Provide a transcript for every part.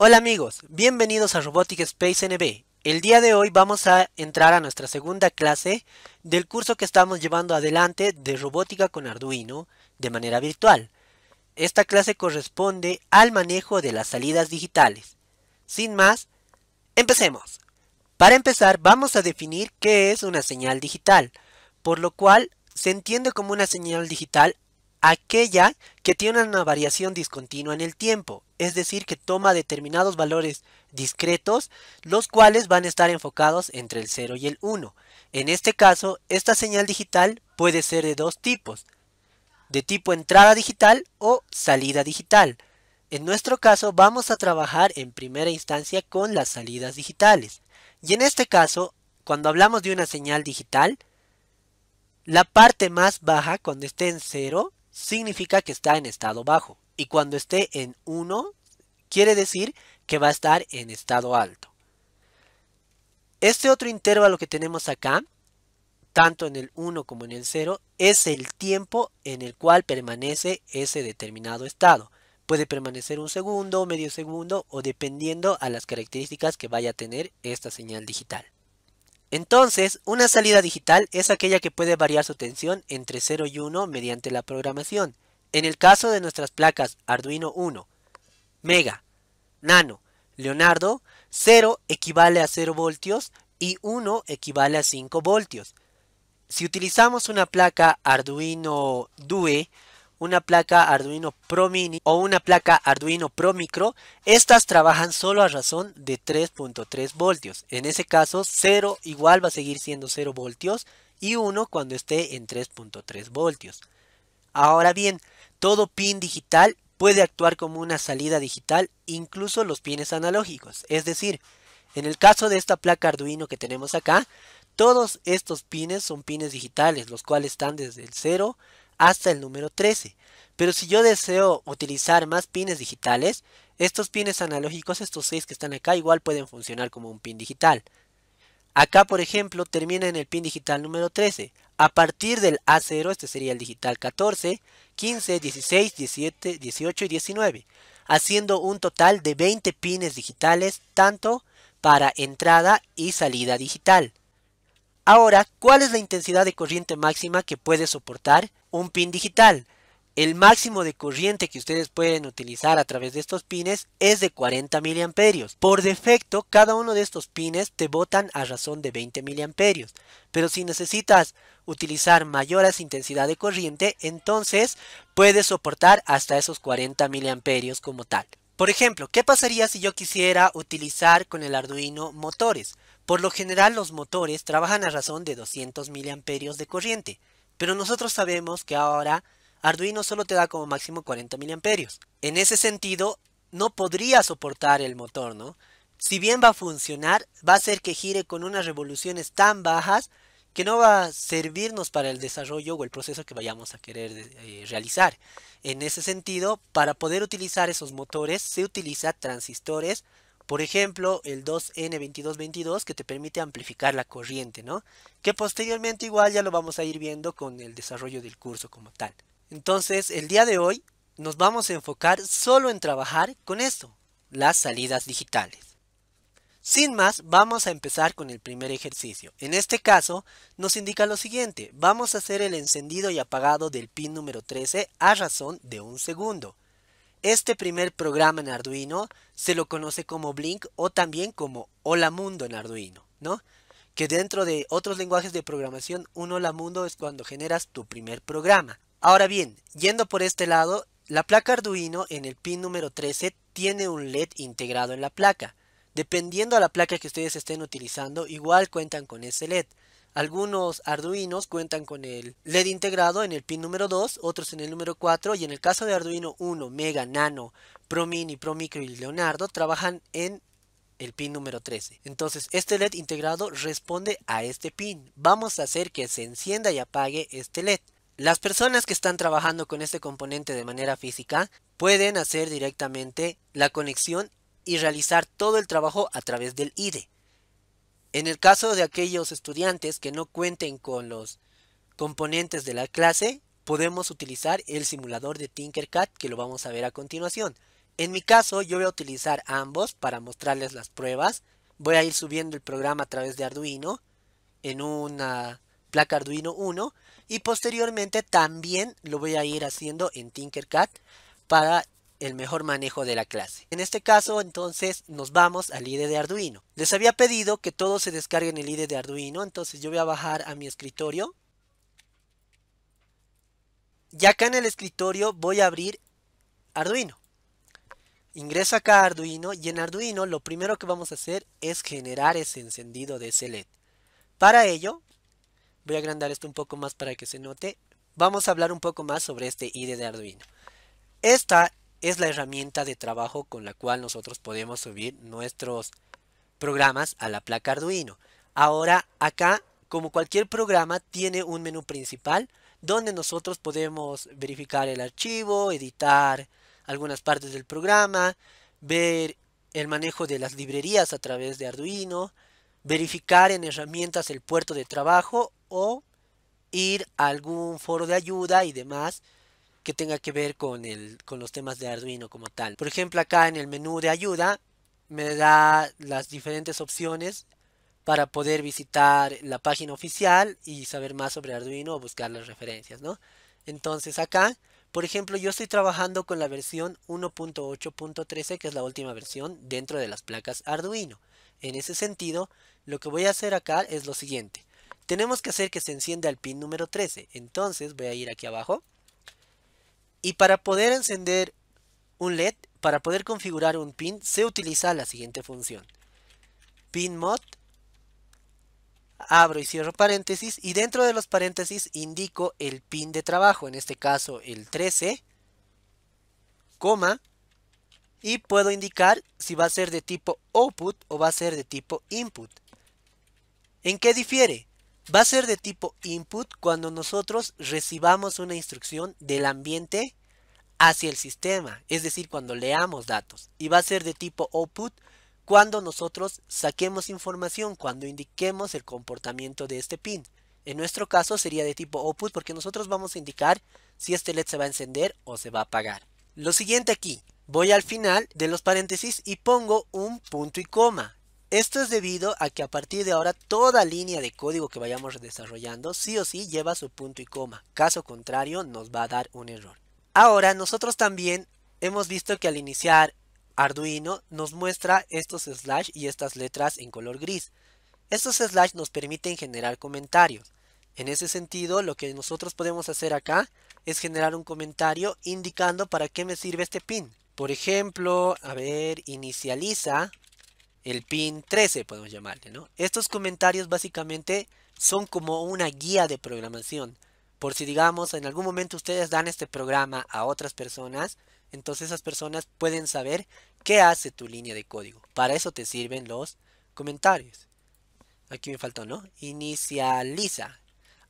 Hola amigos, bienvenidos a Robotic Space NB. El día de hoy vamos a entrar a nuestra segunda clase del curso que estamos llevando adelante de robótica con Arduino de manera virtual. Esta clase corresponde al manejo de las salidas digitales. Sin más, empecemos. Para empezar vamos a definir qué es una señal digital, por lo cual se entiende como una señal digital aquella que tiene una variación discontinua en el tiempo, es decir, que toma determinados valores discretos, los cuales van a estar enfocados entre el 0 y el 1. En este caso, esta señal digital puede ser de dos tipos, de tipo entrada digital o salida digital. En nuestro caso vamos a trabajar en primera instancia con las salidas digitales. Y en este caso, cuando hablamos de una señal digital, la parte más baja, cuando esté en 0, significa que está en estado bajo. Y cuando esté en 1, quiere decir que va a estar en estado alto. Este otro intervalo que tenemos acá, tanto en el 1 como en el 0, es el tiempo en el cual permanece ese determinado estado. Puede permanecer un segundo, medio segundo o dependiendo a las características que vaya a tener esta señal digital. Entonces, una salida digital es aquella que puede variar su tensión entre 0 y 1 mediante la programación. En el caso de nuestras placas Arduino 1, Mega, Nano, Leonardo, 0 equivale a 0 voltios y 1 equivale a 5 voltios. Si utilizamos una placa Arduino DUE, una placa Arduino Pro Mini o una placa Arduino Pro Micro, estas trabajan solo a razón de 3.3 voltios. En ese caso 0 igual va a seguir siendo 0 voltios y 1 cuando esté en 3.3 voltios. Ahora bien, todo pin digital puede actuar como una salida digital, incluso los pines analógicos. Es decir, en el caso de esta placa Arduino que tenemos acá, todos estos pines son pines digitales, los cuales están desde el 0 hasta el número 13. Pero si yo deseo utilizar más pines digitales, estos pines analógicos, estos 6 que están acá, igual pueden funcionar como un pin digital. Acá, por ejemplo, termina en el pin digital número 13. A partir del A0, este sería el digital 14, 15, 16, 17, 18 y 19, haciendo un total de 20 pines digitales, tanto para entrada y salida digital. Ahora, ¿cuál es la intensidad de corriente máxima que puede soportar un pin digital? El máximo de corriente que ustedes pueden utilizar a través de estos pines es de 40 mA. Por defecto, cada uno de estos pines te botan a razón de 20 mA, Pero si necesitas utilizar mayores intensidad de corriente, entonces puedes soportar hasta esos 40 mA como tal. Por ejemplo, ¿qué pasaría si yo quisiera utilizar con el Arduino motores? Por lo general los motores trabajan a razón de 200 mA de corriente, pero nosotros sabemos que ahora Arduino solo te da como máximo 40 mA. En ese sentido, no podría soportar el motor, ¿no? Si bien va a funcionar, va a ser que gire con unas revoluciones tan bajas que no va a servirnos para el desarrollo o el proceso que vayamos a querer eh, realizar. En ese sentido, para poder utilizar esos motores se utiliza transistores por ejemplo, el 2N2222 que te permite amplificar la corriente, ¿no? Que posteriormente igual ya lo vamos a ir viendo con el desarrollo del curso como tal. Entonces, el día de hoy nos vamos a enfocar solo en trabajar con esto, las salidas digitales. Sin más, vamos a empezar con el primer ejercicio. En este caso, nos indica lo siguiente. Vamos a hacer el encendido y apagado del pin número 13 a razón de un segundo. Este primer programa en Arduino se lo conoce como Blink o también como Hola Mundo en Arduino, ¿no? Que dentro de otros lenguajes de programación, un Hola Mundo es cuando generas tu primer programa. Ahora bien, yendo por este lado, la placa Arduino en el pin número 13 tiene un LED integrado en la placa. Dependiendo a la placa que ustedes estén utilizando, igual cuentan con ese LED. Algunos Arduinos cuentan con el LED integrado en el pin número 2, otros en el número 4 y en el caso de Arduino 1, Mega, Nano, Pro Mini, Pro Micro y Leonardo trabajan en el pin número 13. Entonces este LED integrado responde a este pin. Vamos a hacer que se encienda y apague este LED. Las personas que están trabajando con este componente de manera física pueden hacer directamente la conexión y realizar todo el trabajo a través del IDE. En el caso de aquellos estudiantes que no cuenten con los componentes de la clase, podemos utilizar el simulador de Tinkercad que lo vamos a ver a continuación. En mi caso yo voy a utilizar ambos para mostrarles las pruebas. Voy a ir subiendo el programa a través de Arduino en una placa Arduino 1 y posteriormente también lo voy a ir haciendo en Tinkercad para el mejor manejo de la clase. En este caso entonces nos vamos al IDE de Arduino. Les había pedido que todos se descarguen el IDE de Arduino, entonces yo voy a bajar a mi escritorio. Y acá en el escritorio voy a abrir Arduino. Ingreso acá a Arduino y en Arduino lo primero que vamos a hacer es generar ese encendido de ese LED. Para ello, voy a agrandar esto un poco más para que se note, vamos a hablar un poco más sobre este IDE de Arduino. Esta es la herramienta de trabajo con la cual nosotros podemos subir nuestros programas a la placa Arduino. Ahora acá, como cualquier programa, tiene un menú principal donde nosotros podemos verificar el archivo, editar algunas partes del programa, ver el manejo de las librerías a través de Arduino, verificar en herramientas el puerto de trabajo o ir a algún foro de ayuda y demás que tenga que ver con, los temas de Arduino como tal. Por ejemplo, acá en el menú de ayuda me da las diferentes opciones para poder visitar la página oficial y saber más sobre Arduino o buscar las referencias, ¿no? Entonces acá, por ejemplo, yo estoy trabajando con la versión 1.8.13, que es la última versión dentro de las placas Arduino. En ese sentido, lo que voy a hacer acá es lo siguiente. Tenemos que hacer que se encienda el pin número 13. Entonces voy a ir aquí abajo y para poder encender un LED, para poder configurar un pin, se utiliza la siguiente función. PinMod, abro y cierro paréntesis, y dentro de los paréntesis indico el pin de trabajo, en este caso el 13, coma, y puedo indicar si va a ser de tipo output o va a ser de tipo input. ¿En qué difiere? va a ser de tipo input cuando nosotros recibamos una instrucción del ambiente hacia el sistema, es decir, cuando leamos datos. Y va a ser de tipo output cuando nosotros saquemos información, cuando indiquemos el comportamiento de este pin. En nuestro caso sería de tipo output porque nosotros vamos a indicar si este LED se va a encender o se va a apagar. Lo siguiente aquí, voy al final de los paréntesis y pongo un punto y coma. Esto es debido a que a partir de ahora toda línea de código que vayamos desarrollando sí o sí lleva su punto y coma. Caso contrario nos va a dar un error. Ahora nosotros también hemos visto que al iniciar Arduino nos muestra estos slash y estas letras en color gris. Estos slash nos permiten generar comentarios. En ese sentido, lo que nosotros podemos hacer acá es generar un comentario indicando para qué me sirve este pin. Por ejemplo, a ver, inicializa el pin 13 podemos llamarle, ¿no? Estos comentarios básicamente son como una guía de programación. Por si digamos en algún momento ustedes dan este programa a otras personas, entonces esas personas pueden saber qué hace tu línea de código. Para eso te sirven los comentarios. Aquí me faltó, ¿no? Inicializa.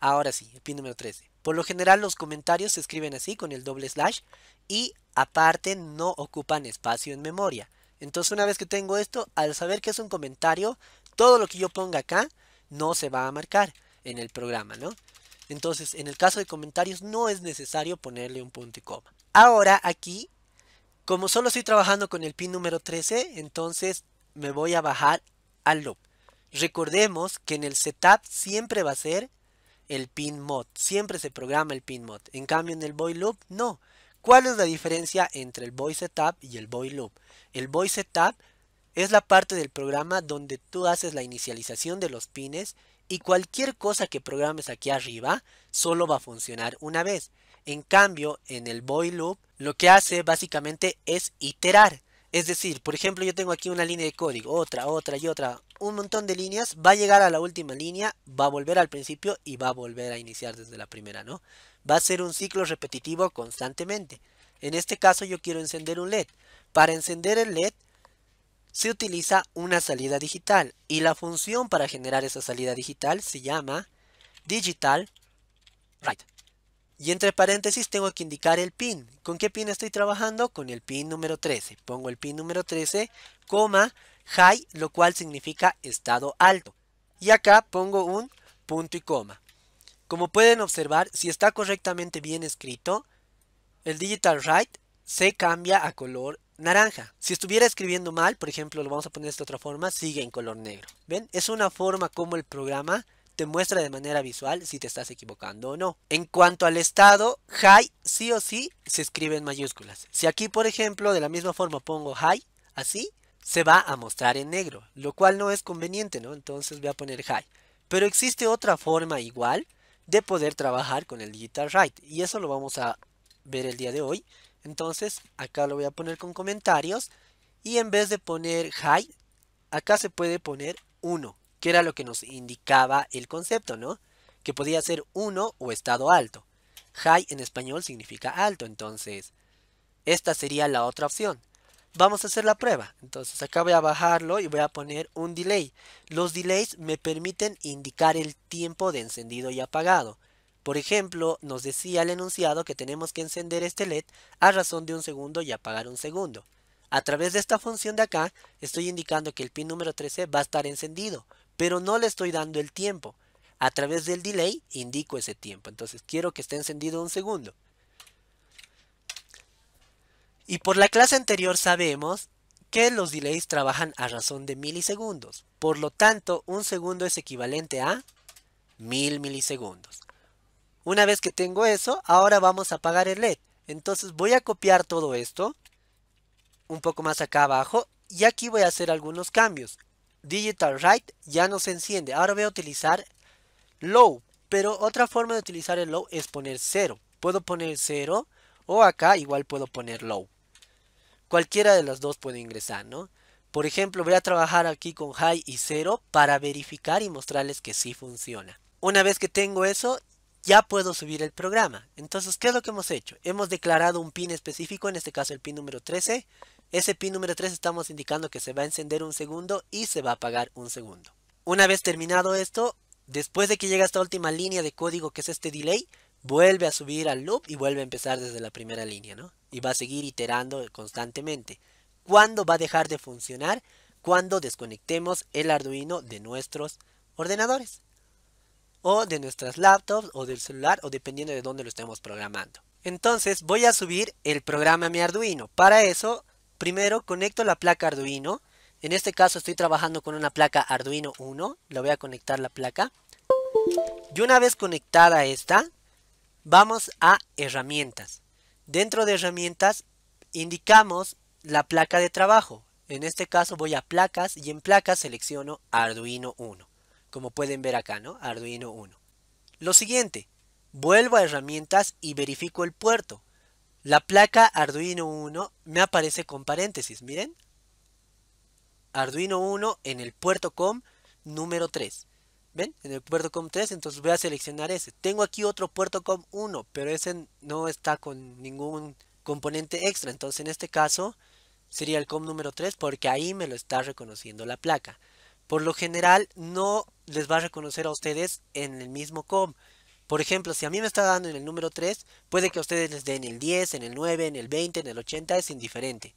Ahora sí, el pin número 13. Por lo general los comentarios se escriben así con el doble slash y aparte no ocupan espacio en memoria. Entonces una vez que tengo esto, al saber que es un comentario, todo lo que yo ponga acá no se va a marcar en el programa, ¿no? Entonces, en el caso de comentarios no es necesario ponerle un punto y coma. Ahora aquí, como solo estoy trabajando con el pin número 13, entonces me voy a bajar al loop. Recordemos que en el setup siempre va a ser el pin mod, siempre se programa el pin mod. En cambio en el boy loop no. ¿Cuál es la diferencia entre el boy setup y el boy loop? El Voice Setup es la parte del programa donde tú haces la inicialización de los pines y cualquier cosa que programes aquí arriba solo va a funcionar una vez. En cambio, en el void loop lo que hace básicamente es iterar. Es decir, por ejemplo, yo tengo aquí una línea de código, otra, otra y otra, un montón de líneas, va a llegar a la última línea, va a volver al principio y va a volver a iniciar desde la primera, ¿no? Va a ser un ciclo repetitivo constantemente. En este caso yo quiero encender un LED. Para encender el LED se utiliza una salida digital y la función para generar esa salida digital se llama digital write. Y entre paréntesis tengo que indicar el pin. ¿Con qué pin estoy trabajando? Con el pin número 13. Pongo el pin número 13, coma, high, lo cual significa estado alto. Y acá pongo un punto y coma. Como pueden observar, si está correctamente bien escrito, el digital write se cambia a color naranja. Si estuviera escribiendo mal, por ejemplo, lo vamos a poner de esta otra forma, sigue en color negro. ¿Ven? Es una forma como el programa te muestra de manera visual si te estás equivocando o no. En cuanto al estado, high sí o sí se escribe en mayúsculas. Si aquí, por ejemplo, de la misma forma pongo high, así, se va a mostrar en negro, lo cual no es conveniente, ¿no? Entonces voy a poner high. Pero existe otra forma igual de poder trabajar con el digital write y eso lo vamos a ver el día de hoy. Entonces acá lo voy a poner con comentarios y en vez de poner high, acá se puede poner 1, que era lo que nos indicaba el concepto, ¿no? Que podía ser 1 o estado alto. High en español significa alto, entonces esta sería la otra opción. Vamos a hacer la prueba. Entonces acá voy a bajarlo y voy a poner un delay. Los delays me permiten indicar el tiempo de encendido y apagado. Por ejemplo, nos decía el enunciado que tenemos que encender este LED a razón de un segundo y apagar un segundo. A través de esta función de acá, estoy indicando que el pin número 13 va a estar encendido, pero no le estoy dando el tiempo. A través del delay indico ese tiempo, entonces quiero que esté encendido un segundo. Y por la clase anterior sabemos que los delays trabajan a razón de milisegundos. Por lo tanto, un segundo es equivalente a mil milisegundos. Una vez que tengo eso, ahora vamos a apagar el LED. Entonces voy a copiar todo esto, un poco más acá abajo, y aquí voy a hacer algunos cambios. Digital Write ya no se enciende, ahora voy a utilizar Low, pero otra forma de utilizar el Low es poner 0. Puedo poner 0 o acá igual puedo poner Low. Cualquiera de las dos puede ingresar, ¿no? Por ejemplo, voy a trabajar aquí con High y 0 para verificar y mostrarles que sí funciona. Una vez que tengo eso, ya puedo subir el programa. Entonces, ¿qué es lo que hemos hecho? Hemos declarado un pin específico, en este caso el pin número 13. Ese pin número 13 estamos indicando que se va a encender un segundo y se va a apagar un segundo. Una vez terminado esto, después de que llega esta última línea de código que es este delay, vuelve a subir al loop y vuelve a empezar desde la primera línea, ¿no? Y va a seguir iterando constantemente. ¿Cuándo va a dejar de funcionar? Cuando desconectemos el Arduino de nuestros ordenadores o de nuestras laptops o del celular o dependiendo de dónde lo estemos programando. Entonces voy a subir el programa a mi Arduino. Para eso, primero conecto la placa Arduino. En este caso estoy trabajando con una placa Arduino 1. Le voy a conectar la placa. Y una vez conectada esta, vamos a herramientas. Dentro de herramientas indicamos la placa de trabajo. En este caso voy a placas y en placas selecciono Arduino 1 como pueden ver acá, ¿no? Arduino 1. Lo siguiente, vuelvo a herramientas y verifico el puerto. La placa Arduino 1 me aparece con paréntesis, miren. Arduino 1 en el puerto COM número 3. ¿Ven? En el puerto COM 3, entonces voy a seleccionar ese. Tengo aquí otro puerto COM 1, pero ese no está con ningún componente extra. Entonces en este caso sería el COM número 3 porque ahí me lo está reconociendo la placa por lo general no les va a reconocer a ustedes en el mismo com. Por ejemplo, si a mí me está dando en el número 3, puede que a ustedes les den el 10, en el 9, en el 20, en el 80, es indiferente.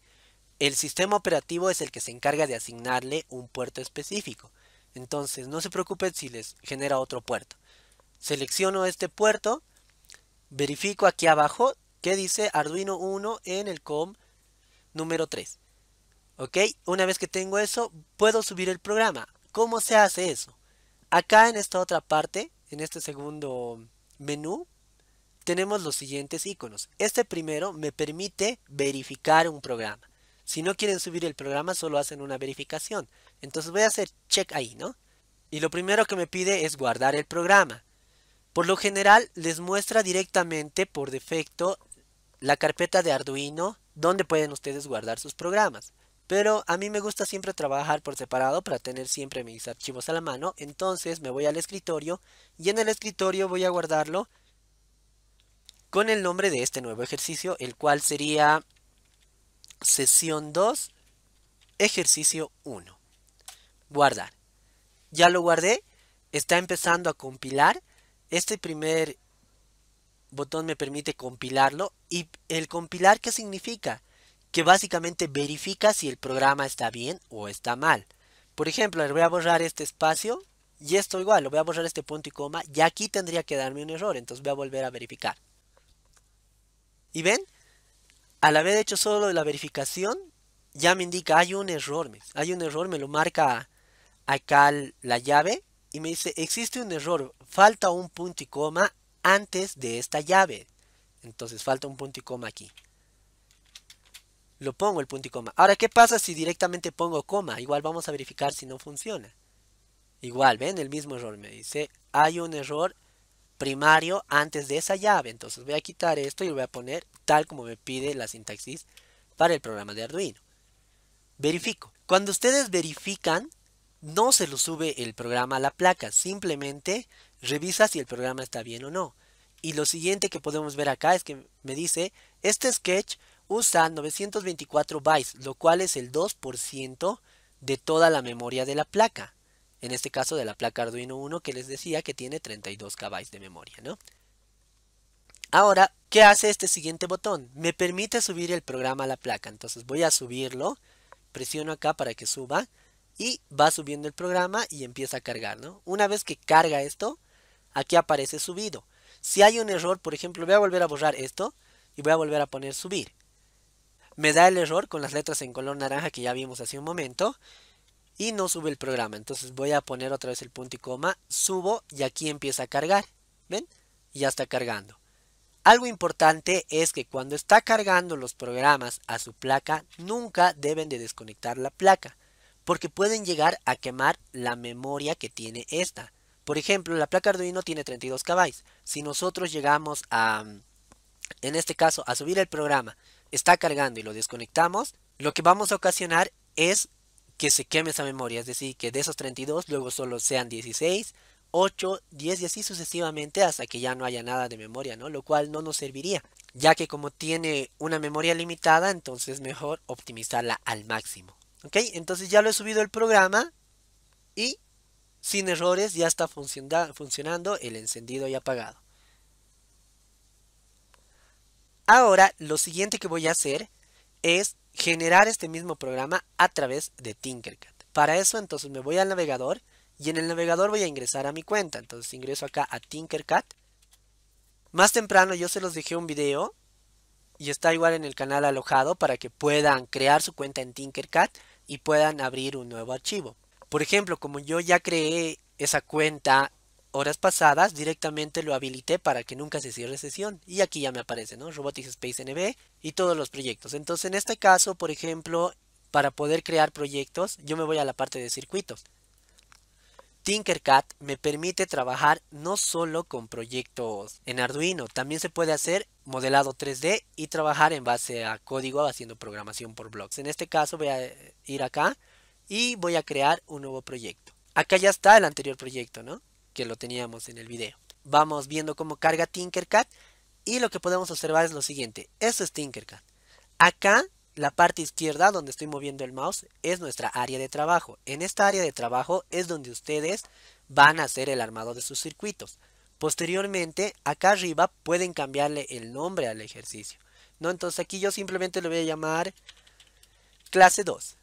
El sistema operativo es el que se encarga de asignarle un puerto específico. Entonces, no se preocupen si les genera otro puerto. Selecciono este puerto, verifico aquí abajo que dice Arduino 1 en el COM número 3. ¿Ok? Una vez que tengo eso, puedo subir el programa. ¿Cómo se hace eso? Acá en esta otra parte, en este segundo menú, tenemos los siguientes iconos. Este primero me permite verificar un programa. Si no quieren subir el programa, solo hacen una verificación. Entonces voy a hacer check ahí, ¿no? Y lo primero que me pide es guardar el programa. Por lo general, les muestra directamente, por defecto, la carpeta de Arduino, donde pueden ustedes guardar sus programas. Pero a mí me gusta siempre trabajar por separado para tener siempre mis archivos a la mano. Entonces me voy al escritorio y en el escritorio voy a guardarlo con el nombre de este nuevo ejercicio, el cual sería sesión 2, ejercicio 1. Guardar. Ya lo guardé, está empezando a compilar. Este primer botón me permite compilarlo. ¿Y el compilar qué significa? que básicamente verifica si el programa está bien o está mal. Por ejemplo, le voy a borrar este espacio y esto igual, lo voy a borrar este punto y coma y aquí tendría que darme un error, entonces voy a volver a verificar. ¿Y ven? Al haber hecho solo la verificación, ya me indica, hay un error, hay un error, me lo marca acá la llave y me dice, existe un error, falta un punto y coma antes de esta llave. Entonces falta un punto y coma aquí lo pongo el punto y coma. Ahora, ¿qué pasa si directamente pongo coma? Igual vamos a verificar si no funciona. Igual, ven, el mismo error me dice, hay un error primario antes de esa llave. Entonces voy a quitar esto y lo voy a poner tal como me pide la sintaxis para el programa de Arduino. Verifico. Cuando ustedes verifican, no se lo sube el programa a la placa. Simplemente revisa si el programa está bien o no. Y lo siguiente que podemos ver acá es que me dice, este sketch usa 924 bytes, lo cual es el 2% de toda la memoria de la placa. En este caso de la placa Arduino 1 que les decía que tiene 32 KB de memoria, ¿no? Ahora, ¿qué hace este siguiente botón? Me permite subir el programa a la placa. Entonces voy a subirlo, presiono acá para que suba y va subiendo el programa y empieza a cargar, Una vez que carga esto, aquí aparece subido. Si hay un error, por ejemplo, voy a volver a borrar esto y voy a volver a poner subir me da el error con las letras en color naranja que ya vimos hace un momento y no sube el programa. Entonces voy a poner otra vez el punto y coma, subo y aquí empieza a cargar. ¿Ven? Ya está cargando. Algo importante es que cuando está cargando los programas a su placa, nunca deben de desconectar la placa, porque pueden llegar a quemar la memoria que tiene esta. Por ejemplo, la placa Arduino tiene 32 KB. Si nosotros llegamos a, en este caso, a subir el programa está cargando y lo desconectamos, lo que vamos a ocasionar es que se queme esa memoria, es decir, que de esos 32 luego solo sean 16, 8, 10 y así sucesivamente hasta que ya no haya nada de memoria, ¿no? Lo cual no nos serviría, ya que como tiene una memoria limitada, entonces mejor optimizarla al máximo. ¿Ok? Entonces ya lo he subido el programa y sin errores ya está funcionando el encendido y apagado. Ahora, lo siguiente que voy a hacer es generar este mismo programa a través de Tinkercad. Para eso, entonces me voy al navegador y en el navegador voy a ingresar a mi cuenta. Entonces ingreso acá a Tinkercad. Más temprano yo se los dejé un video y está igual en el canal alojado para que puedan crear su cuenta en Tinkercad y puedan abrir un nuevo archivo. Por ejemplo, como yo ya creé esa cuenta horas pasadas directamente lo habilité para que nunca se cierre sesión. Y aquí ya me aparece, ¿no? Robotics Space NB y todos los proyectos. Entonces en este caso, por ejemplo, para poder crear proyectos, yo me voy a la parte de circuitos. Tinkercad me permite trabajar no solo con proyectos en Arduino, también se puede hacer modelado 3D y trabajar en base a código haciendo programación por blogs En este caso voy a ir acá y voy a crear un nuevo proyecto. Acá ya está el anterior proyecto, ¿no? que lo teníamos en el video. Vamos viendo cómo carga Tinkercad y lo que podemos observar es lo siguiente. Esto es Tinkercad. Acá, la parte izquierda donde estoy moviendo el mouse es nuestra área de trabajo. En esta área de trabajo es donde ustedes van a hacer el armado de sus circuitos. Posteriormente, acá arriba pueden cambiarle el nombre al ejercicio. ¿no? Entonces aquí yo simplemente le voy a llamar clase 2.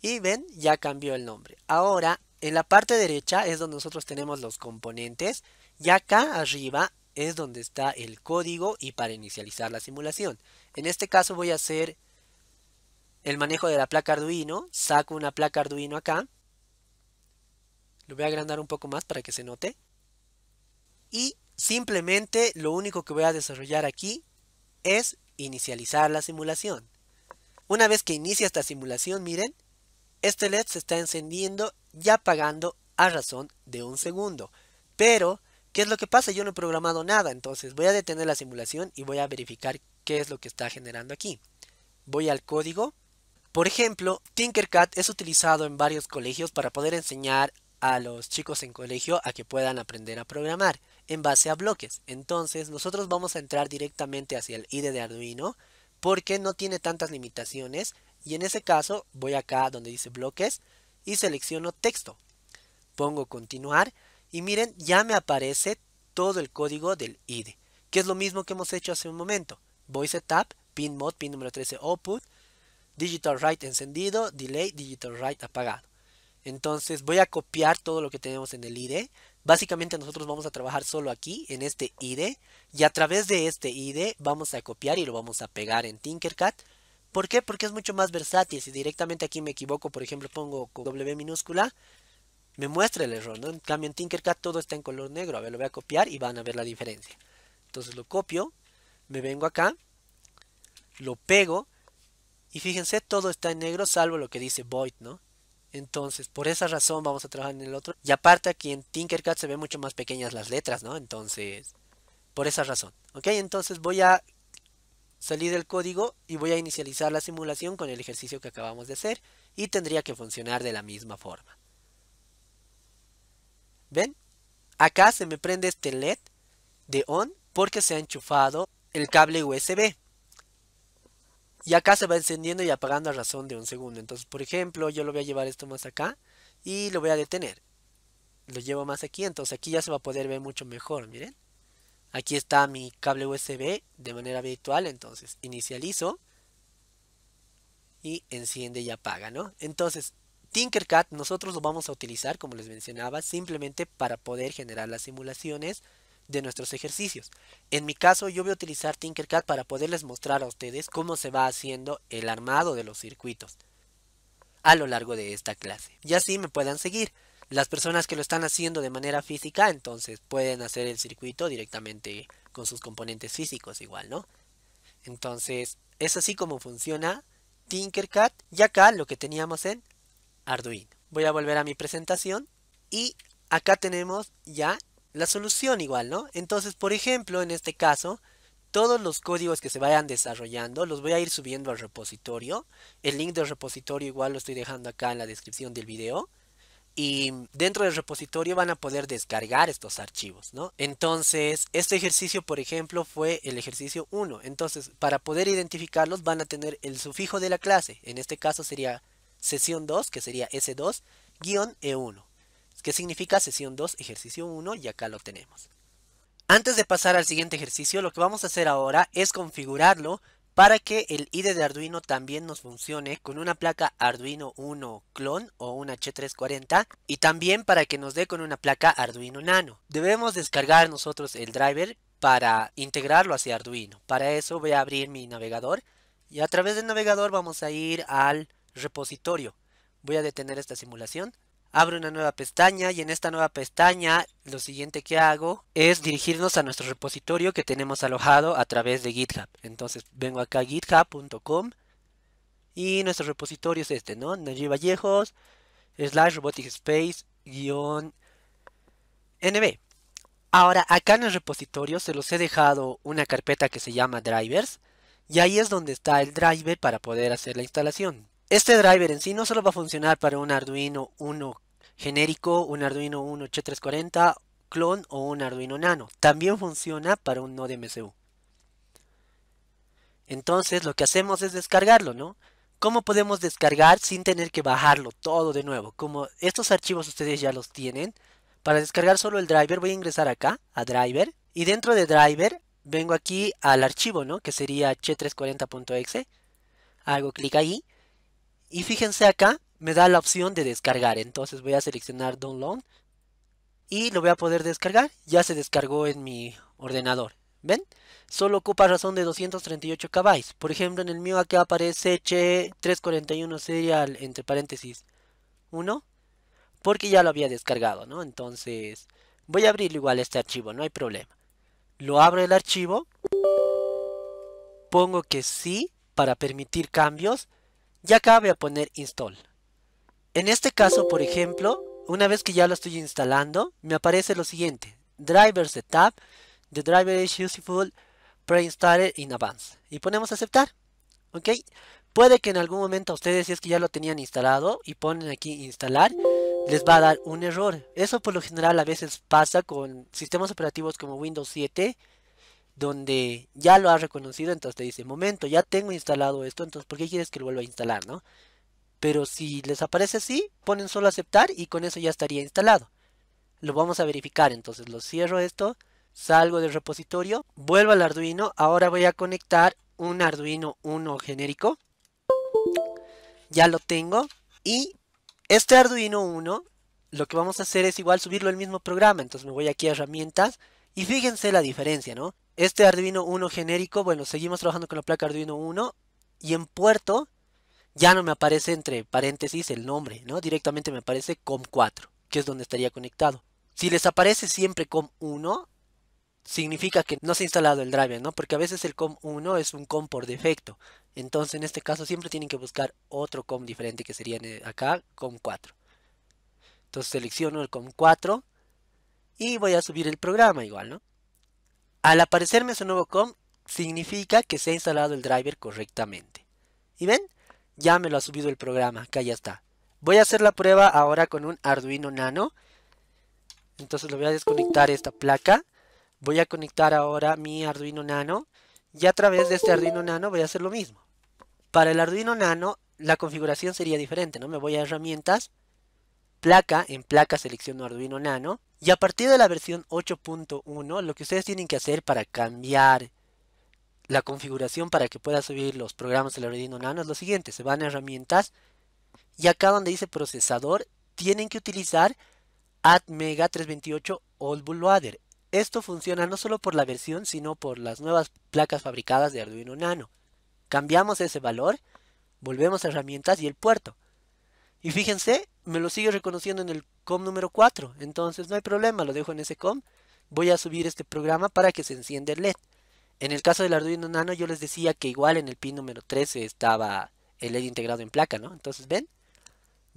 Y ven, ya cambió el nombre. Ahora en la parte derecha es donde nosotros tenemos los componentes y acá arriba es donde está el código y para inicializar la simulación. En este caso voy a hacer el manejo de la placa Arduino, saco una placa Arduino acá, lo voy a agrandar un poco más para que se note y simplemente lo único que voy a desarrollar aquí es inicializar la simulación. Una vez que inicia esta simulación, miren, este LED se está encendiendo y apagando a razón de un segundo. Pero, ¿qué es lo que pasa? Yo no he programado nada, entonces voy a detener la simulación y voy a verificar qué es lo que está generando aquí. Voy al código. Por ejemplo, Tinkercad es utilizado en varios colegios para poder enseñar a los chicos en colegio a que puedan aprender a programar en base a bloques. Entonces nosotros vamos a entrar directamente hacia el IDE de Arduino porque no tiene tantas limitaciones y en ese caso voy acá donde dice bloques y selecciono texto. Pongo continuar y miren ya me aparece todo el código del ID. Que es lo mismo que hemos hecho hace un momento. Voice Setup, Pin Mod, Pin número 13 Output, Digital Write encendido, Delay, Digital Write apagado. Entonces voy a copiar todo lo que tenemos en el ID. Básicamente nosotros vamos a trabajar solo aquí, en este ID. Y a través de este ID vamos a copiar y lo vamos a pegar en Tinkercad ¿Por qué? Porque es mucho más versátil. Si directamente aquí me equivoco, por ejemplo, pongo W minúscula, me muestra el error, ¿no? En cambio en Tinkercad todo está en color negro. A ver, lo voy a copiar y van a ver la diferencia. Entonces lo copio, me vengo acá, lo pego y fíjense, todo está en negro salvo lo que dice void, ¿no? Entonces, por esa razón vamos a trabajar en el otro. Y aparte aquí en Tinkercad se ven mucho más pequeñas las letras, ¿no? Entonces, por esa razón. ¿Ok? Entonces voy a Salí del código y voy a inicializar la simulación con el ejercicio que acabamos de hacer y tendría que funcionar de la misma forma. ¿Ven? Acá se me prende este LED de ON porque se ha enchufado el cable USB. Y acá se va encendiendo y apagando a razón de un segundo. Entonces, por ejemplo, yo lo voy a llevar esto más acá y lo voy a detener. Lo llevo más aquí, entonces aquí ya se va a poder ver mucho mejor, miren. Aquí está mi cable USB de manera virtual, entonces inicializo y enciende y apaga, ¿no? Entonces, Tinkercad nosotros lo vamos a utilizar, como les mencionaba, simplemente para poder generar las simulaciones de nuestros ejercicios. En mi caso yo voy a utilizar Tinkercad para poderles mostrar a ustedes cómo se va haciendo el armado de los circuitos a lo largo de esta clase. Y así me puedan seguir las personas que lo están haciendo de manera física, entonces pueden hacer el circuito directamente con sus componentes físicos igual, ¿no? Entonces, es así como funciona Tinkercad y acá lo que teníamos en Arduino. Voy a volver a mi presentación y acá tenemos ya la solución igual, ¿no? Entonces, por ejemplo, en este caso, todos los códigos que se vayan desarrollando los voy a ir subiendo al repositorio. El link del repositorio igual lo estoy dejando acá en la descripción del video y dentro del repositorio van a poder descargar estos archivos, ¿no? Entonces, este ejercicio, por ejemplo, fue el ejercicio 1. Entonces, para poder identificarlos van a tener el sufijo de la clase. En este caso sería sesión 2, que sería S2, E1. que significa sesión 2, ejercicio 1? Y acá lo tenemos. Antes de pasar al siguiente ejercicio, lo que vamos a hacer ahora es configurarlo para que el IDE de Arduino también nos funcione con una placa Arduino 1 clon o una H340 y también para que nos dé con una placa Arduino Nano. Debemos descargar nosotros el driver para integrarlo hacia Arduino. Para eso voy a abrir mi navegador y a través del navegador vamos a ir al repositorio. Voy a detener esta simulación abro una nueva pestaña y en esta nueva pestaña lo siguiente que hago es dirigirnos a nuestro repositorio que tenemos alojado a través de GitHub. Entonces vengo acá a github.com y nuestro repositorio es este, ¿no? Nayib Vallejos slash robotic space guión nb. Ahora acá en el repositorio se los he dejado una carpeta que se llama drivers y ahí es donde está el driver para poder hacer la instalación. Este driver en sí no solo va a funcionar para un Arduino 1 genérico, un Arduino 1 H340 clon o un Arduino Nano. También funciona para un Node MCU. Entonces lo que hacemos es descargarlo, ¿no? ¿Cómo podemos descargar sin tener que bajarlo todo de nuevo? Como estos archivos ustedes ya los tienen, para descargar solo el driver voy a ingresar acá, a driver, y dentro de driver vengo aquí al archivo, ¿no? Que sería h340.exe, hago clic ahí, y fíjense acá, me da la opción de descargar. Entonces voy a seleccionar download y lo voy a poder descargar. Ya se descargó en mi ordenador. ¿Ven? Solo ocupa razón de 238 KB. Por ejemplo, en el mío acá aparece Che341 serial entre paréntesis 1. Porque ya lo había descargado, ¿no? Entonces, voy a abrir igual este archivo, no hay problema. Lo abro el archivo. Pongo que sí para permitir cambios ya cabe a poner install. En este caso, por ejemplo, una vez que ya lo estoy instalando, me aparece lo siguiente. Driver setup, the driver is useful pre-installed in advance. Y ponemos aceptar. ¿Ok? Puede que en algún momento a ustedes, si es que ya lo tenían instalado y ponen aquí instalar, les va a dar un error. Eso por lo general a veces pasa con sistemas operativos como Windows 7, donde ya lo has reconocido, entonces te dice, momento, ya tengo instalado esto, entonces ¿por qué quieres que lo vuelva a instalar, no? Pero si les aparece así, ponen solo aceptar y con eso ya estaría instalado. Lo vamos a verificar, entonces lo cierro esto, salgo del repositorio, vuelvo al Arduino, ahora voy a conectar un Arduino 1 genérico. Ya lo tengo y este Arduino 1 lo que vamos a hacer es igual subirlo al mismo programa, entonces me voy aquí a herramientas y fíjense la diferencia, ¿no? Este Arduino 1 genérico, bueno, seguimos trabajando con la placa Arduino 1 y en puerto ya no me aparece entre paréntesis el nombre, ¿no? Directamente me aparece COM4, que es donde estaría conectado. Si les aparece siempre COM1, significa que no se ha instalado el driver, ¿no? Porque a veces el COM1 es un COM por defecto. Entonces en este caso siempre tienen que buscar otro COM diferente que sería eh, acá COM4. Entonces selecciono el COM4 y voy a subir el programa igual, ¿no? Al aparecerme su nuevo com, significa que se ha instalado el driver correctamente. ¿Y ven? Ya me lo ha subido el programa, acá ya está. Voy a hacer la prueba ahora con un Arduino Nano. Entonces lo voy a desconectar esta placa. Voy a conectar ahora mi Arduino Nano. Y a través de este Arduino Nano voy a hacer lo mismo. Para el Arduino Nano la configuración sería diferente, ¿no? Me voy a herramientas, placa en placa selecciono Arduino Nano y a partir de la versión 8.1 lo que ustedes tienen que hacer para cambiar la configuración para que pueda subir los programas del Arduino Nano es lo siguiente, se van a herramientas y acá donde dice procesador tienen que utilizar ATmega 328 Old Bootloader. Esto funciona no solo por la versión sino por las nuevas placas fabricadas de Arduino Nano. Cambiamos ese valor, volvemos a herramientas y el puerto. Y fíjense, me lo sigue reconociendo en el com número 4. Entonces no hay problema, lo dejo en ese com. Voy a subir este programa para que se encienda el LED. En el caso del Arduino Nano yo les decía que igual en el pin número 13 estaba el LED integrado en placa, ¿no? Entonces ven,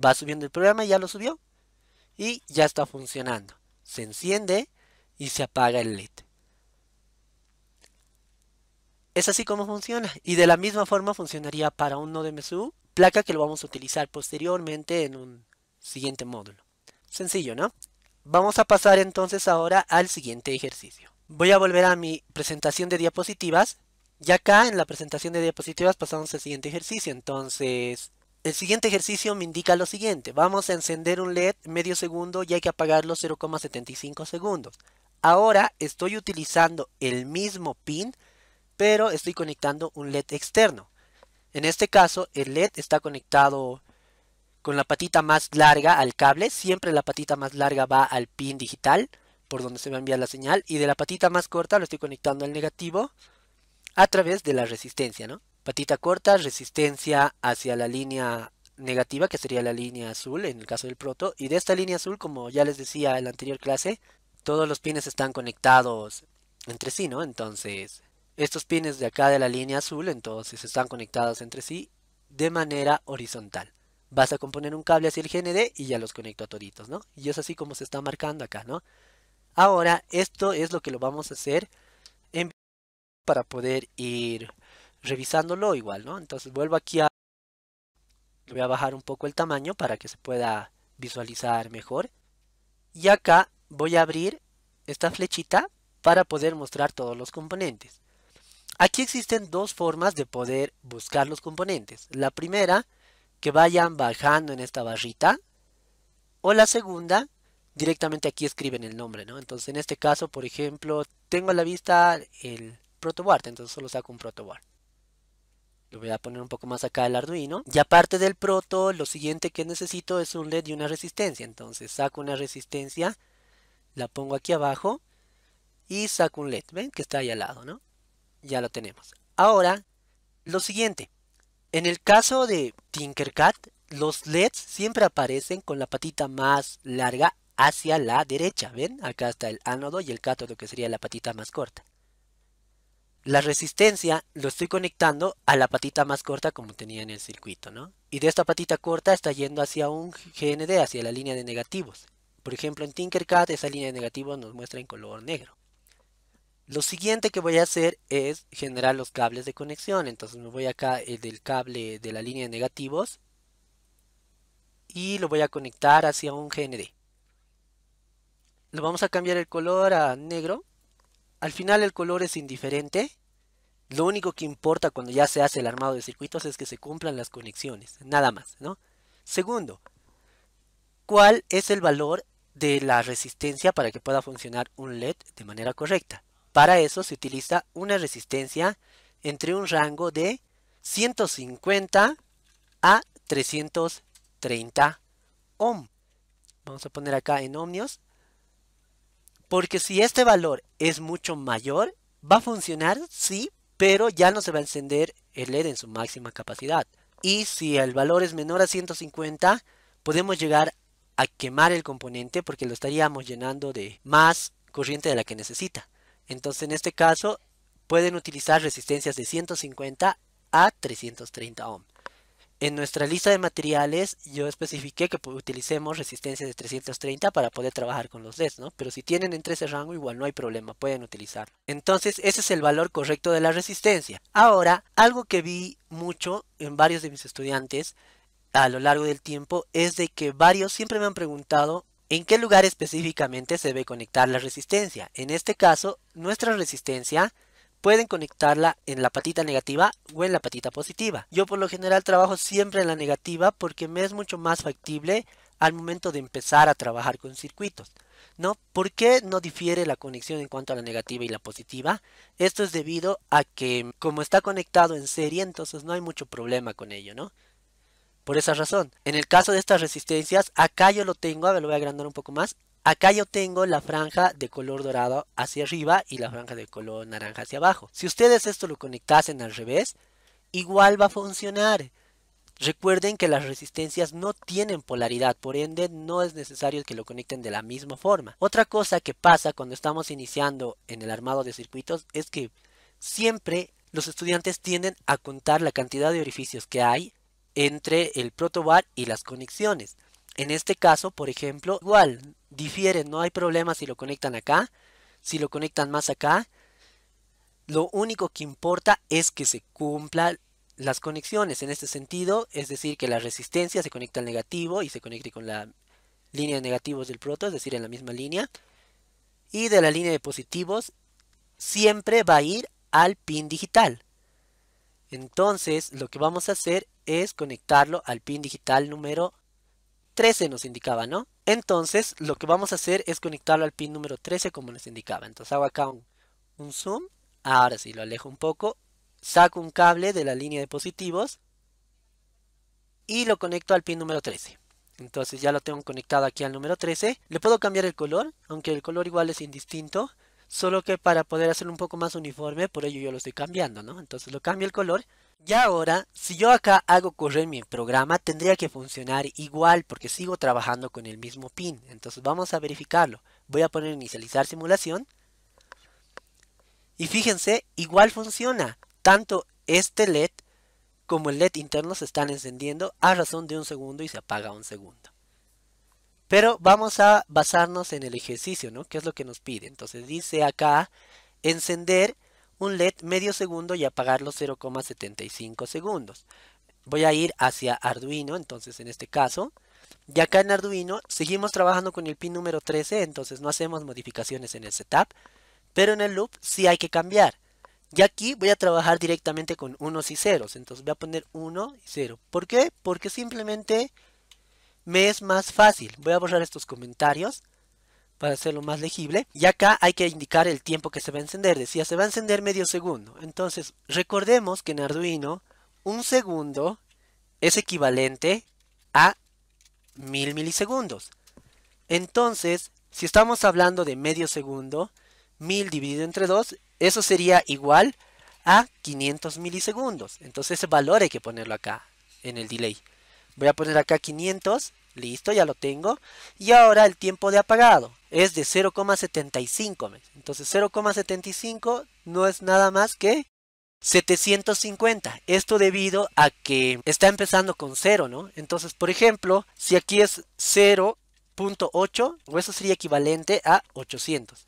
va subiendo el programa, ya lo subió y ya está funcionando. Se enciende y se apaga el LED. Es así como funciona. Y de la misma forma funcionaría para un NodeMCU. placa que lo vamos a utilizar posteriormente en un Siguiente módulo. Sencillo, ¿no? Vamos a pasar entonces ahora al siguiente ejercicio. Voy a volver a mi presentación de diapositivas. Y acá en la presentación de diapositivas pasamos al siguiente ejercicio. Entonces, el siguiente ejercicio me indica lo siguiente. Vamos a encender un LED medio segundo y hay que apagarlo 0,75 segundos. Ahora estoy utilizando el mismo pin, pero estoy conectando un LED externo. En este caso, el LED está conectado con la patita más larga al cable, siempre la patita más larga va al pin digital, por donde se va a enviar la señal, y de la patita más corta lo estoy conectando al negativo a través de la resistencia, ¿no? Patita corta, resistencia hacia la línea negativa, que sería la línea azul en el caso del proto, y de esta línea azul, como ya les decía en la anterior clase, todos los pines están conectados entre sí, ¿no? Entonces, estos pines de acá de la línea azul, entonces están conectados entre sí de manera horizontal vas a componer un cable hacia el GND y ya los conecto a toditos, ¿no? Y es así como se está marcando acá, ¿no? Ahora, esto es lo que lo vamos a hacer en para poder ir revisándolo igual, ¿no? Entonces vuelvo aquí a... Voy a bajar un poco el tamaño para que se pueda visualizar mejor. Y acá voy a abrir esta flechita para poder mostrar todos los componentes. Aquí existen dos formas de poder buscar los componentes. La primera que vayan bajando en esta barrita. O la segunda, directamente aquí escriben el nombre, ¿no? Entonces en este caso, por ejemplo, tengo a la vista el protoboard. entonces solo saco un protoboard. Lo voy a poner un poco más acá el Arduino. Y aparte del proto, lo siguiente que necesito es un LED y una resistencia. Entonces saco una resistencia, la pongo aquí abajo y saco un LED. ¿Ven? Que está ahí al lado, ¿no? Ya lo tenemos. Ahora, lo siguiente. En el caso de Tinkercad, los LEDs siempre aparecen con la patita más larga hacia la derecha. ¿Ven? Acá está el ánodo y el cátodo, que sería la patita más corta. La resistencia lo estoy conectando a la patita más corta como tenía en el circuito, ¿no? Y de esta patita corta está yendo hacia un GND, hacia la línea de negativos. Por ejemplo, en Tinkercad esa línea de negativos nos muestra en color negro. Lo siguiente que voy a hacer es generar los cables de conexión. Entonces me voy acá el eh, del cable de la línea de negativos y lo voy a conectar hacia un GND. Lo vamos a cambiar el color a negro. Al final el color es indiferente. Lo único que importa cuando ya se hace el armado de circuitos es que se cumplan las conexiones, nada más, ¿no? Segundo, ¿cuál es el valor de la resistencia para que pueda funcionar un LED de manera correcta? Para eso se utiliza una resistencia entre un rango de 150 a 330 ohm. Vamos a poner acá en ohmios. Porque si este valor es mucho mayor, va a funcionar, sí, pero ya no se va a encender el LED en su máxima capacidad. Y si el valor es menor a 150, podemos llegar a quemar el componente porque lo estaríamos llenando de más corriente de la que necesita. Entonces en este caso pueden utilizar resistencias de 150 a 330 ohm. En nuestra lista de materiales yo especifiqué que utilicemos resistencias de 330 para poder trabajar con los LEDs, ¿no? Pero si tienen entre ese rango igual no hay problema, pueden utilizarlo. Entonces ese es el valor correcto de la resistencia. Ahora, algo que vi mucho en varios de mis estudiantes a lo largo del tiempo es de que varios siempre me han preguntado ¿En qué lugar específicamente se debe conectar la resistencia? En este caso, nuestra resistencia pueden conectarla en la patita negativa o en la patita positiva. Yo por lo general trabajo siempre en la negativa porque me es mucho más factible al momento de empezar a trabajar con circuitos. ¿No? ¿Por qué no difiere la conexión en cuanto a la negativa y la positiva? Esto es debido a que como está conectado en serie, entonces no hay mucho problema con ello, ¿no? Por esa razón, en el caso de estas resistencias, acá yo lo tengo, a ver, lo voy a agrandar un poco más. Acá yo tengo la franja de color dorado hacia arriba y la franja de color naranja hacia abajo. Si ustedes esto lo conectasen al revés, igual va a funcionar. Recuerden que las resistencias no tienen polaridad, por ende no es necesario que lo conecten de la misma forma. Otra cosa que pasa cuando estamos iniciando en el armado de circuitos es que siempre los estudiantes tienden a contar la cantidad de orificios que hay entre el protobar y las conexiones. En este caso, por ejemplo, igual, difiere, no hay problema si lo conectan acá, si lo conectan más acá. Lo único que importa es que se cumplan las conexiones en este sentido, es decir, que la resistencia se conecta al negativo y se conecte con la línea de negativos del proto, es decir, en la misma línea. Y de la línea de positivos siempre va a ir al pin digital. Entonces, lo que vamos a hacer es conectarlo al pin digital número 13 nos indicaba, ¿no? Entonces lo que vamos a hacer es conectarlo al pin número 13 como nos indicaba. Entonces hago acá un, zoom, ahora sí lo alejo un poco, saco un cable de la línea de positivos y lo conecto al pin número 13. Entonces ya lo tengo conectado aquí al número 13. Le puedo cambiar el color, aunque el color igual es indistinto. Solo que para poder hacerlo un poco más uniforme, por ello yo lo estoy cambiando, ¿no? Entonces lo cambio el color y ahora, si yo acá hago correr mi programa, tendría que funcionar igual porque sigo trabajando con el mismo pin. Entonces vamos a verificarlo. Voy a poner inicializar simulación. Y fíjense, igual funciona. Tanto este LED como el LED interno se están encendiendo a razón de un segundo y se apaga un segundo. Pero vamos a basarnos en el ejercicio, ¿no? Que es lo que nos pide. Entonces dice acá, encender un LED medio segundo y apagarlo 0,75 segundos. Voy a ir hacia Arduino, entonces en este caso. Y acá en Arduino seguimos trabajando con el pin número 13, entonces no hacemos modificaciones en el setup. Pero en el loop sí hay que cambiar. Y aquí voy a trabajar directamente con unos y ceros. Entonces voy a poner 1 y 0. ¿Por qué? Porque simplemente me es más fácil. Voy a borrar estos comentarios para hacerlo más legible. Y acá hay que indicar el tiempo que se va a encender. Decía, se va a encender medio segundo. Entonces, recordemos que en Arduino, un segundo es equivalente a mil milisegundos. Entonces, si estamos hablando de medio segundo, mil dividido entre 2, eso sería igual a 500 milisegundos. Entonces ese valor hay que ponerlo acá, en el delay. Voy a poner acá 500 Listo, ya lo tengo. Y ahora el tiempo de apagado es de 0,75. Entonces 0,75 no es nada más que 750. Esto debido a que está empezando con 0, ¿no? Entonces, por ejemplo, si aquí es 0.8, eso sería equivalente a 800.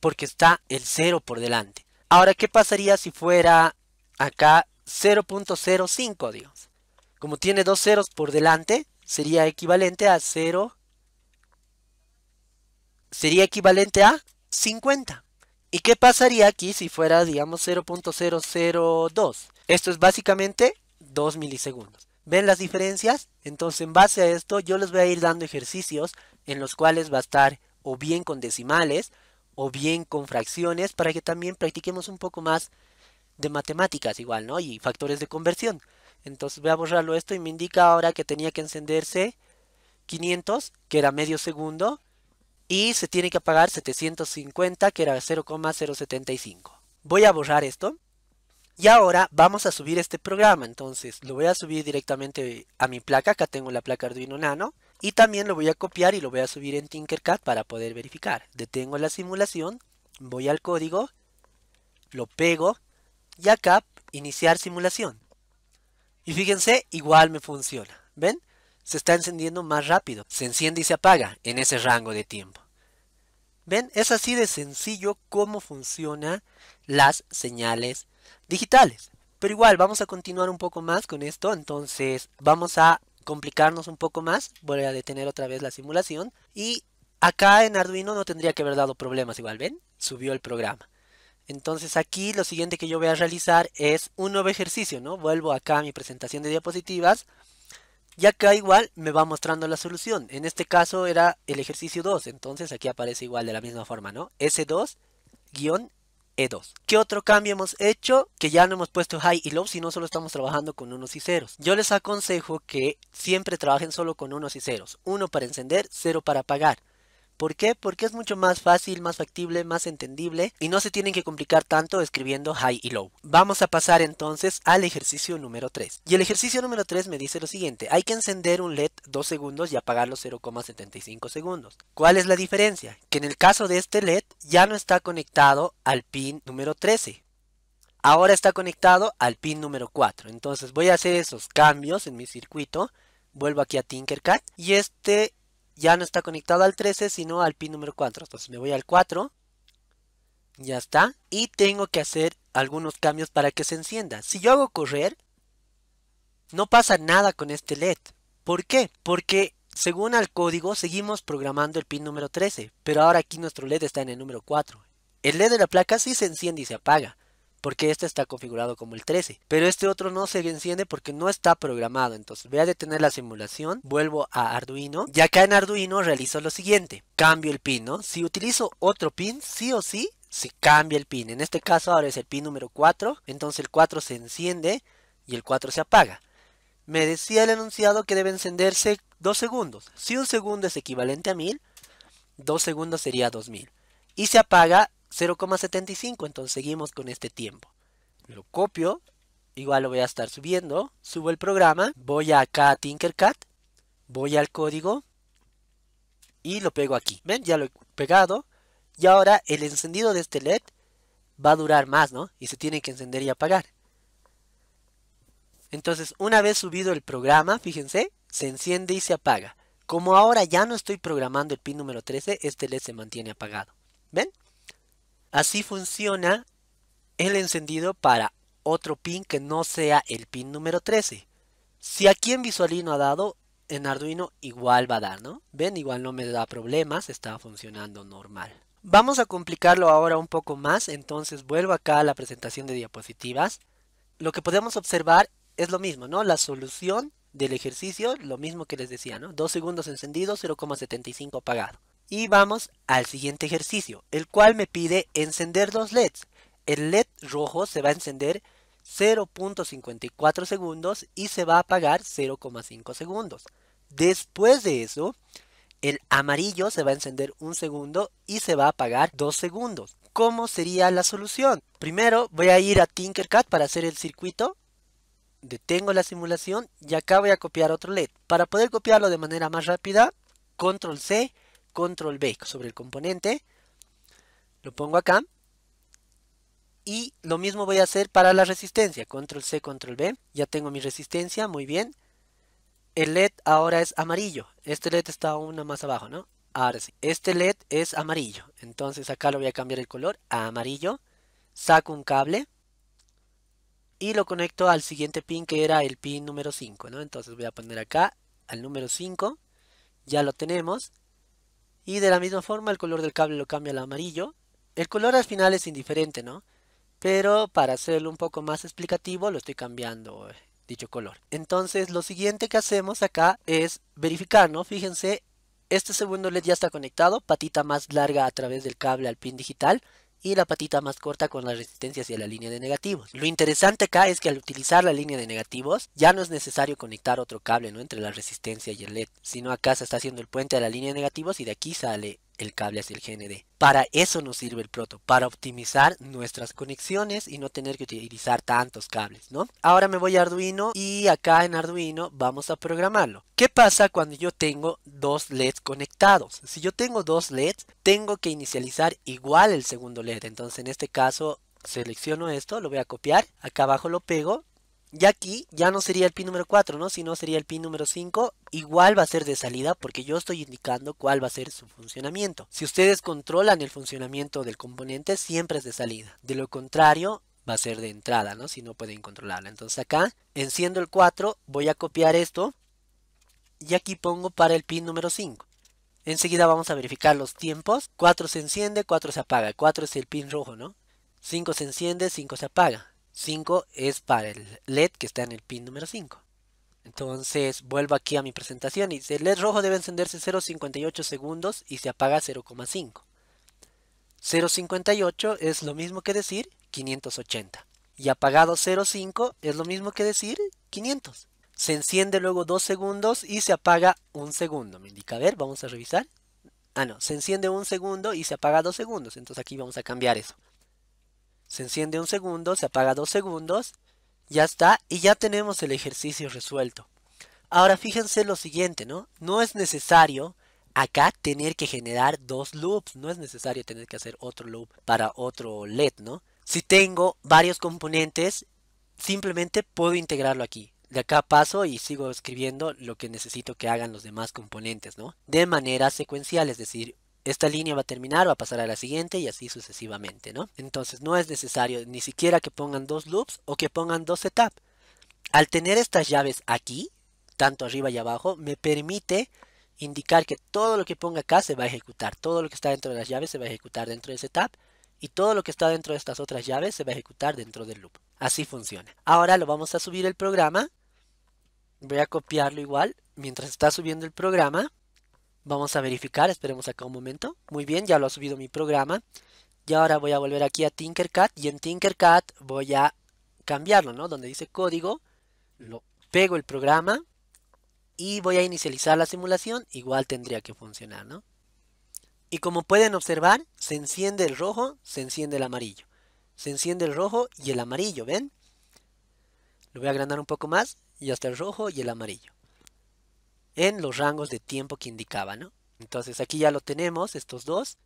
Porque está el 0 por delante. Ahora, ¿qué pasaría si fuera acá 0.05, Dios, Como tiene dos ceros por delante, sería equivalente a 0, sería equivalente a 50. ¿Y qué pasaría aquí si fuera, digamos, 0.002? Esto es básicamente 2 milisegundos. ¿Ven las diferencias? Entonces, en base a esto, yo les voy a ir dando ejercicios en los cuales va a estar o bien con decimales o bien con fracciones para que también practiquemos un poco más de matemáticas igual, ¿no? Y factores de conversión. Entonces voy a borrarlo esto y me indica ahora que tenía que encenderse 500, que era medio segundo, y se tiene que apagar 750, que era 0,075. Voy a borrar esto. Y ahora vamos a subir este programa, entonces lo voy a subir directamente a mi placa, acá tengo la placa Arduino Nano, y también lo voy a copiar y lo voy a subir en Tinkercad para poder verificar. Detengo la simulación, voy al código, lo pego, y acá iniciar simulación. Y fíjense, igual me funciona. ¿Ven? Se está encendiendo más rápido. Se enciende y se apaga en ese rango de tiempo. ¿Ven? Es así de sencillo cómo funcionan las señales digitales. Pero igual, vamos a continuar un poco más con esto. Entonces, vamos a complicarnos un poco más. Voy a detener otra vez la simulación. Y acá en Arduino no tendría que haber dado problemas igual, ¿ven? Subió el programa. Entonces aquí lo siguiente que yo voy a realizar es un nuevo ejercicio, ¿no? Vuelvo acá a mi presentación de diapositivas. Y acá igual me va mostrando la solución. En este caso era el ejercicio 2, entonces aquí aparece igual de la misma forma, ¿no? S2-E2. ¿Qué otro cambio hemos hecho? Que ya no hemos puesto high y low, sino solo estamos trabajando con unos y ceros. Yo les aconsejo que siempre trabajen solo con unos y ceros. Uno para encender, cero para apagar. ¿Por qué? Porque es mucho más fácil, más factible, más entendible y no se tienen que complicar tanto escribiendo high y low. Vamos a pasar entonces al ejercicio número 3. Y el ejercicio número 3 me dice lo siguiente, hay que encender un LED 2 segundos y apagarlo 0,75 segundos. ¿Cuál es la diferencia? Que en el caso de este LED ya no está conectado al pin número 13, ahora está conectado al pin número 4. Entonces voy a hacer esos cambios en mi circuito. Vuelvo aquí a Tinkercad y este ya no está conectado al 13, sino al pin número 4. Entonces me voy al 4. Ya está. Y tengo que hacer algunos cambios para que se encienda. Si yo hago correr, no pasa nada con este LED. ¿Por qué? Porque según el código seguimos programando el pin número 13, pero ahora aquí nuestro LED está en el número 4. El LED de la placa sí se enciende y se apaga, porque este está configurado como el 13. Pero este otro no se enciende porque no está programado. Entonces voy a detener la simulación, vuelvo a Arduino y acá en Arduino realizo lo siguiente. Cambio el pin, Si utilizo otro pin, sí o sí, se cambia el pin. En este caso ahora es el pin número 4, entonces el 4 se enciende y el 4 se apaga. Me decía el enunciado que debe encenderse 2 segundos. Si un segundo es equivalente a 1000, 2 segundos sería 2000. Y se apaga 0,75, entonces seguimos con este tiempo. Lo copio, igual lo voy a estar subiendo, subo el programa, voy acá a Tinkercad, voy al código y lo pego aquí. ¿Ven? Ya lo he pegado y ahora el encendido de este LED va a durar más, ¿no? Y se tiene que encender y apagar. Entonces, una vez subido el programa, fíjense, se enciende y se apaga. Como ahora ya no estoy programando el pin número 13, este LED se mantiene apagado. ¿Ven? Así funciona el encendido para otro pin que no sea el pin número 13. Si aquí en Visualino ha dado, en Arduino igual va a dar, ¿no? Ven, igual no me da problemas, está funcionando normal. Vamos a complicarlo ahora un poco más, entonces vuelvo acá a la presentación de diapositivas. Lo que podemos observar es lo mismo, ¿no? La solución del ejercicio, lo mismo que les decía, ¿no? Dos segundos encendido, 0,75 apagado. Y vamos al siguiente ejercicio, el cual me pide encender dos LEDs. El LED rojo se va a encender 0.54 segundos y se va a apagar 0.5 segundos. Después de eso, el amarillo se va a encender un segundo y se va a apagar 2 segundos. ¿Cómo sería la solución? Primero voy a ir a Tinkercad para hacer el circuito. Detengo la simulación y acá voy a copiar otro LED. Para poder copiarlo de manera más rápida, Control C control B sobre el componente, lo pongo acá, y lo mismo voy a hacer para la resistencia, control C, control B, ya tengo mi resistencia, muy bien, el LED ahora es amarillo, este LED está uno más abajo, ¿no? Ahora sí, este LED es amarillo, entonces acá lo voy a cambiar el color a amarillo, saco un cable, y lo conecto al siguiente pin que era el pin número 5, ¿no? Entonces voy a poner acá al número 5, ya lo tenemos, y de la misma forma el color del cable lo cambia al amarillo. El color al final es indiferente, ¿no? Pero para hacerlo un poco más explicativo lo estoy cambiando eh, dicho color. Entonces lo siguiente que hacemos acá es verificar, ¿no? Fíjense, este segundo LED ya está conectado, patita más larga a través del cable al pin digital y la patita más corta con la resistencia hacia la línea de negativos. Lo interesante acá es que al utilizar la línea de negativos ya no es necesario conectar otro cable ¿no? entre la resistencia y el LED, sino acá se está haciendo el puente a la línea de negativos y de aquí sale el cable hacia el GND. Para eso nos sirve el proto, para optimizar nuestras conexiones y no tener que utilizar tantos cables, ¿no? Ahora me voy a Arduino y acá en Arduino vamos a programarlo. ¿Qué pasa cuando yo tengo dos LEDs conectados? Si yo tengo dos LEDs, tengo que inicializar igual el segundo LED. Entonces en este caso selecciono esto, lo voy a copiar, acá abajo lo pego y aquí ya no sería el pin número 4, ¿no? Sino sería el pin número 5. Igual va a ser de salida porque yo estoy indicando cuál va a ser su funcionamiento. Si ustedes controlan el funcionamiento del componente, siempre es de salida. De lo contrario, va a ser de entrada, ¿no? Si no pueden controlarla. Entonces acá, enciendo el 4, voy a copiar esto. Y aquí pongo para el pin número 5. Enseguida vamos a verificar los tiempos. 4 se enciende, 4 se apaga. 4 es el pin rojo, ¿no? 5 se enciende, 5 se apaga. 5 es para el LED que está en el pin número 5. Entonces vuelvo aquí a mi presentación y dice LED rojo debe encenderse 0.58 segundos y se apaga 0.5. 0.58 es lo mismo que decir 580. Y apagado 0.5 es lo mismo que decir 500. Se enciende luego 2 segundos y se apaga 1 segundo. Me indica, a ver, vamos a revisar. Ah, no, se enciende 1 segundo y se apaga 2 segundos. Entonces aquí vamos a cambiar eso. Se enciende un segundo, se apaga dos segundos, ya está y ya tenemos el ejercicio resuelto. Ahora fíjense lo siguiente, ¿no? No es necesario acá tener que generar dos loops, no es necesario tener que hacer otro loop para otro LED, ¿no? Si tengo varios componentes, simplemente puedo integrarlo aquí. De acá paso y sigo escribiendo lo que necesito que hagan los demás componentes, ¿no? De manera secuencial, es decir, esta línea va a terminar, va a pasar a la siguiente y así sucesivamente, ¿no? Entonces no es necesario ni siquiera que pongan dos loops o que pongan dos setups. Al tener estas llaves aquí, tanto arriba y abajo, me permite indicar que todo lo que ponga acá se va a ejecutar. Todo lo que está dentro de las llaves se va a ejecutar dentro de setup y todo lo que está dentro de estas otras llaves se va a ejecutar dentro del loop. Así funciona. Ahora lo vamos a subir el programa. Voy a copiarlo igual. Mientras está subiendo el programa, Vamos a verificar, esperemos acá un momento. Muy bien, ya lo ha subido mi programa. Y ahora voy a volver aquí a Tinkercad y en Tinkercad voy a cambiarlo, ¿no? Donde dice código, lo pego el programa y voy a inicializar la simulación, igual tendría que funcionar, ¿no? Y como pueden observar, se enciende el rojo, se enciende el amarillo. Se enciende el rojo y el amarillo, ¿ven? Lo voy a agrandar un poco más y hasta el rojo y el amarillo en los rangos de tiempo que indicaba, ¿no? Entonces aquí ya lo tenemos, estos dos.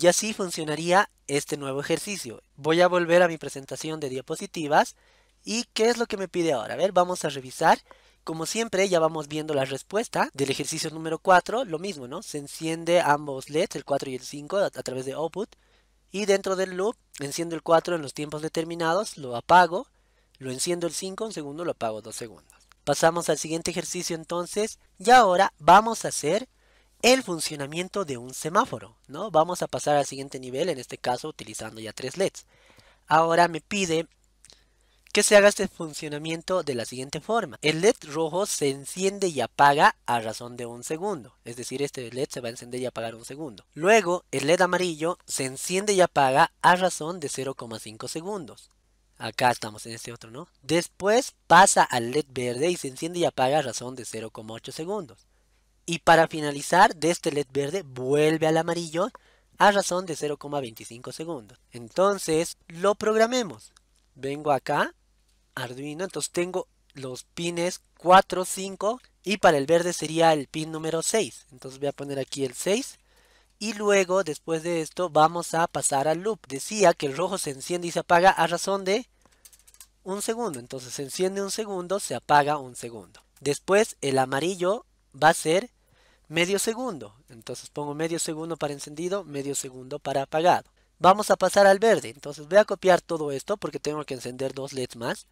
Y así funcionaría este nuevo ejercicio. Voy a volver a mi presentación de diapositivas. ¿Y qué es lo que me pide ahora? A ver, vamos a revisar. Como siempre, ya vamos viendo la respuesta del ejercicio número 4. Lo mismo, ¿no? Se enciende ambos LEDs, el 4 y el 5, a, través de output. Y dentro del loop, enciendo el 4 en los tiempos determinados, lo apago. Lo enciendo el 5 un segundo, lo apago dos segundos. Pasamos al siguiente ejercicio entonces y ahora vamos a hacer el funcionamiento de un semáforo, ¿no? Vamos a pasar al siguiente nivel, en este caso utilizando ya tres LEDs. Ahora me pide que se haga este funcionamiento de la siguiente forma. El LED rojo se enciende y apaga a razón de un segundo, es decir, este LED se va a encender y apagar un segundo. Luego, el LED amarillo se enciende y apaga a razón de 0,5 segundos. Acá estamos en este otro, ¿no? Después pasa al LED verde y se enciende y apaga a razón de 0,8 segundos. Y para finalizar, de este LED verde vuelve al amarillo a razón de 0,25 segundos. Entonces, lo programemos. Vengo acá, Arduino, entonces tengo los pines 4, 5 y para el verde sería el pin número 6. Entonces voy a poner aquí el 6 y luego después de esto vamos a pasar al loop. Decía que el rojo se enciende y se apaga a razón de un segundo. Entonces se enciende un segundo, se apaga un segundo. Después el amarillo va a ser medio segundo. Entonces pongo medio segundo para encendido, medio segundo para apagado. Vamos a pasar al verde. Entonces voy a copiar todo esto porque tengo que encender dos LEDs más.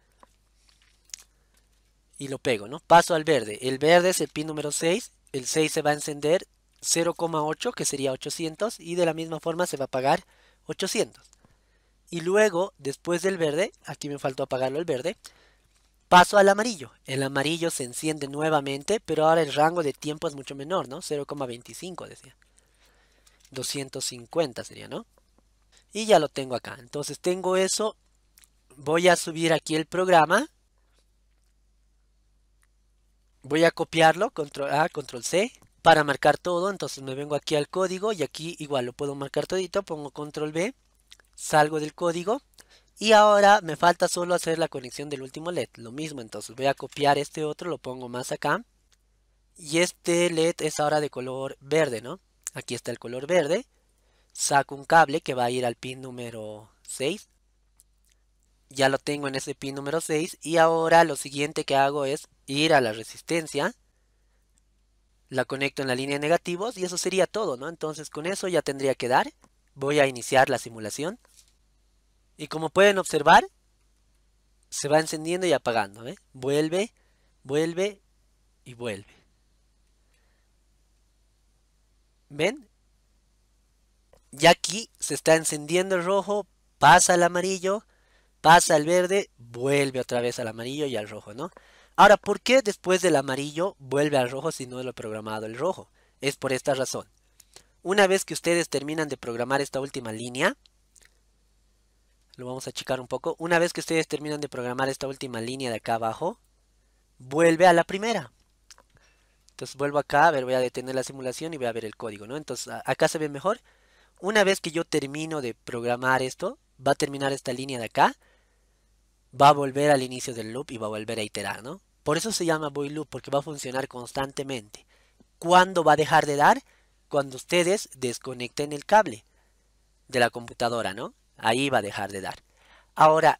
Y lo pego, ¿no? Paso al verde. El verde es el pin número 6. El 6 se va a encender 0,8 que sería 800 y de la misma forma se va a pagar 800. Y luego, después del verde, aquí me faltó apagarlo el verde, paso al amarillo. El amarillo se enciende nuevamente, pero ahora el rango de tiempo es mucho menor, ¿no? 0,25 decía. 250 sería, ¿no? Y ya lo tengo acá. Entonces tengo eso. Voy a subir aquí el programa. Voy a copiarlo, control A, control C para marcar todo. Entonces me vengo aquí al código y aquí igual lo puedo marcar todito. Pongo control B, salgo del código y ahora me falta solo hacer la conexión del último LED. Lo mismo, entonces voy a copiar este otro, lo pongo más acá. Y este LED es ahora de color verde, ¿no? Aquí está el color verde. Saco un cable que va a ir al pin número 6 ya lo tengo en ese pin número 6 y ahora lo siguiente que hago es ir a la resistencia la conecto en la línea de negativos y eso sería todo, ¿no? Entonces con eso ya tendría que dar. Voy a iniciar la simulación. Y como pueden observar, se va encendiendo y apagando, ¿eh? Vuelve, vuelve y vuelve. ¿Ven? Ya aquí se está encendiendo el rojo, pasa al amarillo, pasa al verde, vuelve otra vez al amarillo y al rojo, ¿no? Ahora, ¿por qué después del amarillo vuelve al rojo si no lo lo programado el rojo? Es por esta razón. Una vez que ustedes terminan de programar esta última línea, lo vamos a achicar un poco. Una vez que ustedes terminan de programar esta última línea de acá abajo, vuelve a la primera. Entonces vuelvo acá, a ver, voy a detener la simulación y voy a ver el código, ¿no? Entonces acá se ve mejor. Una vez que yo termino de programar esto, va a terminar esta línea de acá, va a volver al inicio del loop y va a volver a iterar, ¿no? Por eso se llama void loop, porque va a funcionar constantemente. ¿Cuándo va a dejar de dar? Cuando ustedes desconecten el cable de la computadora, ¿no? Ahí va a dejar de dar. Ahora,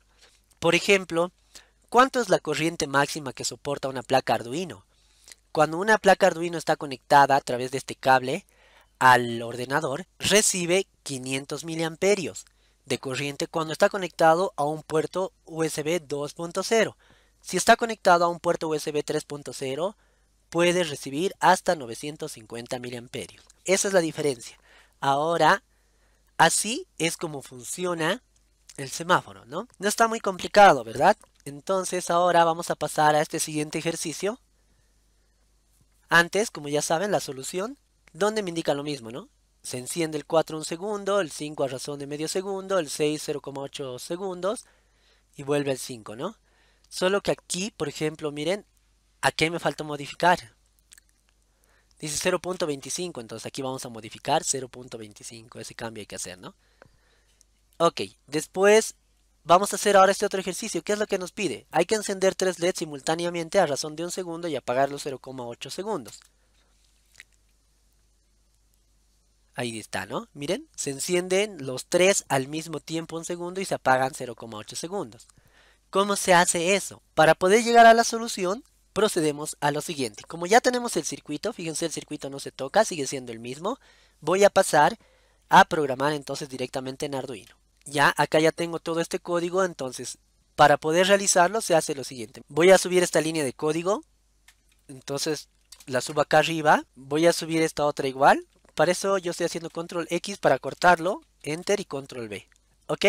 por ejemplo, ¿cuánto es la corriente máxima que soporta una placa Arduino? Cuando una placa Arduino está conectada a través de este cable al ordenador, recibe 500 miliamperios de corriente cuando está conectado a un puerto USB 2.0. Si está conectado a un puerto USB 3.0, puede recibir hasta 950 miliamperios. Esa es la diferencia. Ahora, así es como funciona el semáforo, ¿no? No está muy complicado, ¿verdad? Entonces ahora vamos a pasar a este siguiente ejercicio. Antes, como ya saben, la solución, donde me indica lo mismo, ¿no? Se enciende el 4 un segundo, el 5 a razón de medio segundo, el 6 0,8 segundos y vuelve el 5, ¿no? Solo que aquí, por ejemplo, miren, ¿a qué me falta modificar? Dice 0.25, entonces aquí vamos a modificar 0.25, ese cambio hay que hacer, ¿no? Ok, después vamos a hacer ahora este otro ejercicio, ¿qué es lo que nos pide? Hay que encender tres LEDs simultáneamente a razón de un segundo y apagar 0.8 segundos. Ahí está, ¿no? Miren, se encienden los tres al mismo tiempo un segundo y se apagan 0.8 segundos. ¿Cómo se hace eso? Para poder llegar a la solución, procedemos a lo siguiente. Como ya tenemos el circuito, fíjense el circuito no se toca, sigue siendo el mismo. Voy a pasar a programar entonces directamente en Arduino. Ya, acá ya tengo todo este código, entonces para poder realizarlo se hace lo siguiente. Voy a subir esta línea de código, entonces la subo acá arriba. Voy a subir esta otra igual. Para eso yo estoy haciendo control X para cortarlo, enter y control B. Ok,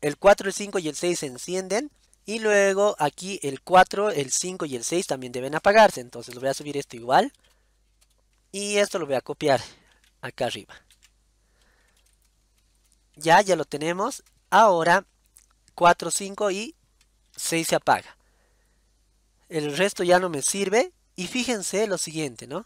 el 4, el 5 y el 6 se encienden. Y luego aquí el 4, el 5 y el 6 también deben apagarse. Entonces lo voy a subir esto igual. Y esto lo voy a copiar acá arriba. Ya, ya lo tenemos. Ahora 4, 5 y 6 se apaga. El resto ya no me sirve. Y fíjense lo siguiente, ¿no?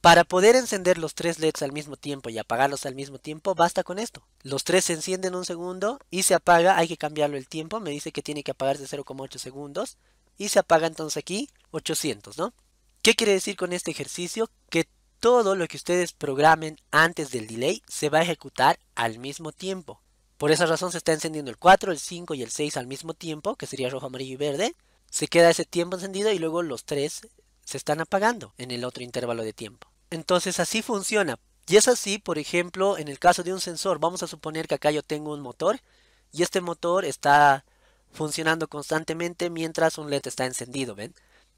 Para poder encender los tres LEDs al mismo tiempo y apagarlos al mismo tiempo, basta con esto. Los tres se encienden un segundo y se apaga, hay que cambiarlo el tiempo, me dice que tiene que apagarse 0,8 segundos y se apaga entonces aquí 800, ¿no? ¿Qué quiere decir con este ejercicio? Que todo lo que ustedes programen antes del delay se va a ejecutar al mismo tiempo. Por esa razón se está encendiendo el 4, el 5 y el 6 al mismo tiempo, que sería rojo, amarillo y verde. Se queda ese tiempo encendido y luego los tres se están apagando en el otro intervalo de tiempo. Entonces así funciona. Y es así, por ejemplo, en el caso de un sensor, vamos a suponer que acá yo tengo un motor y este motor está funcionando constantemente mientras un LED está encendido, ¿ven?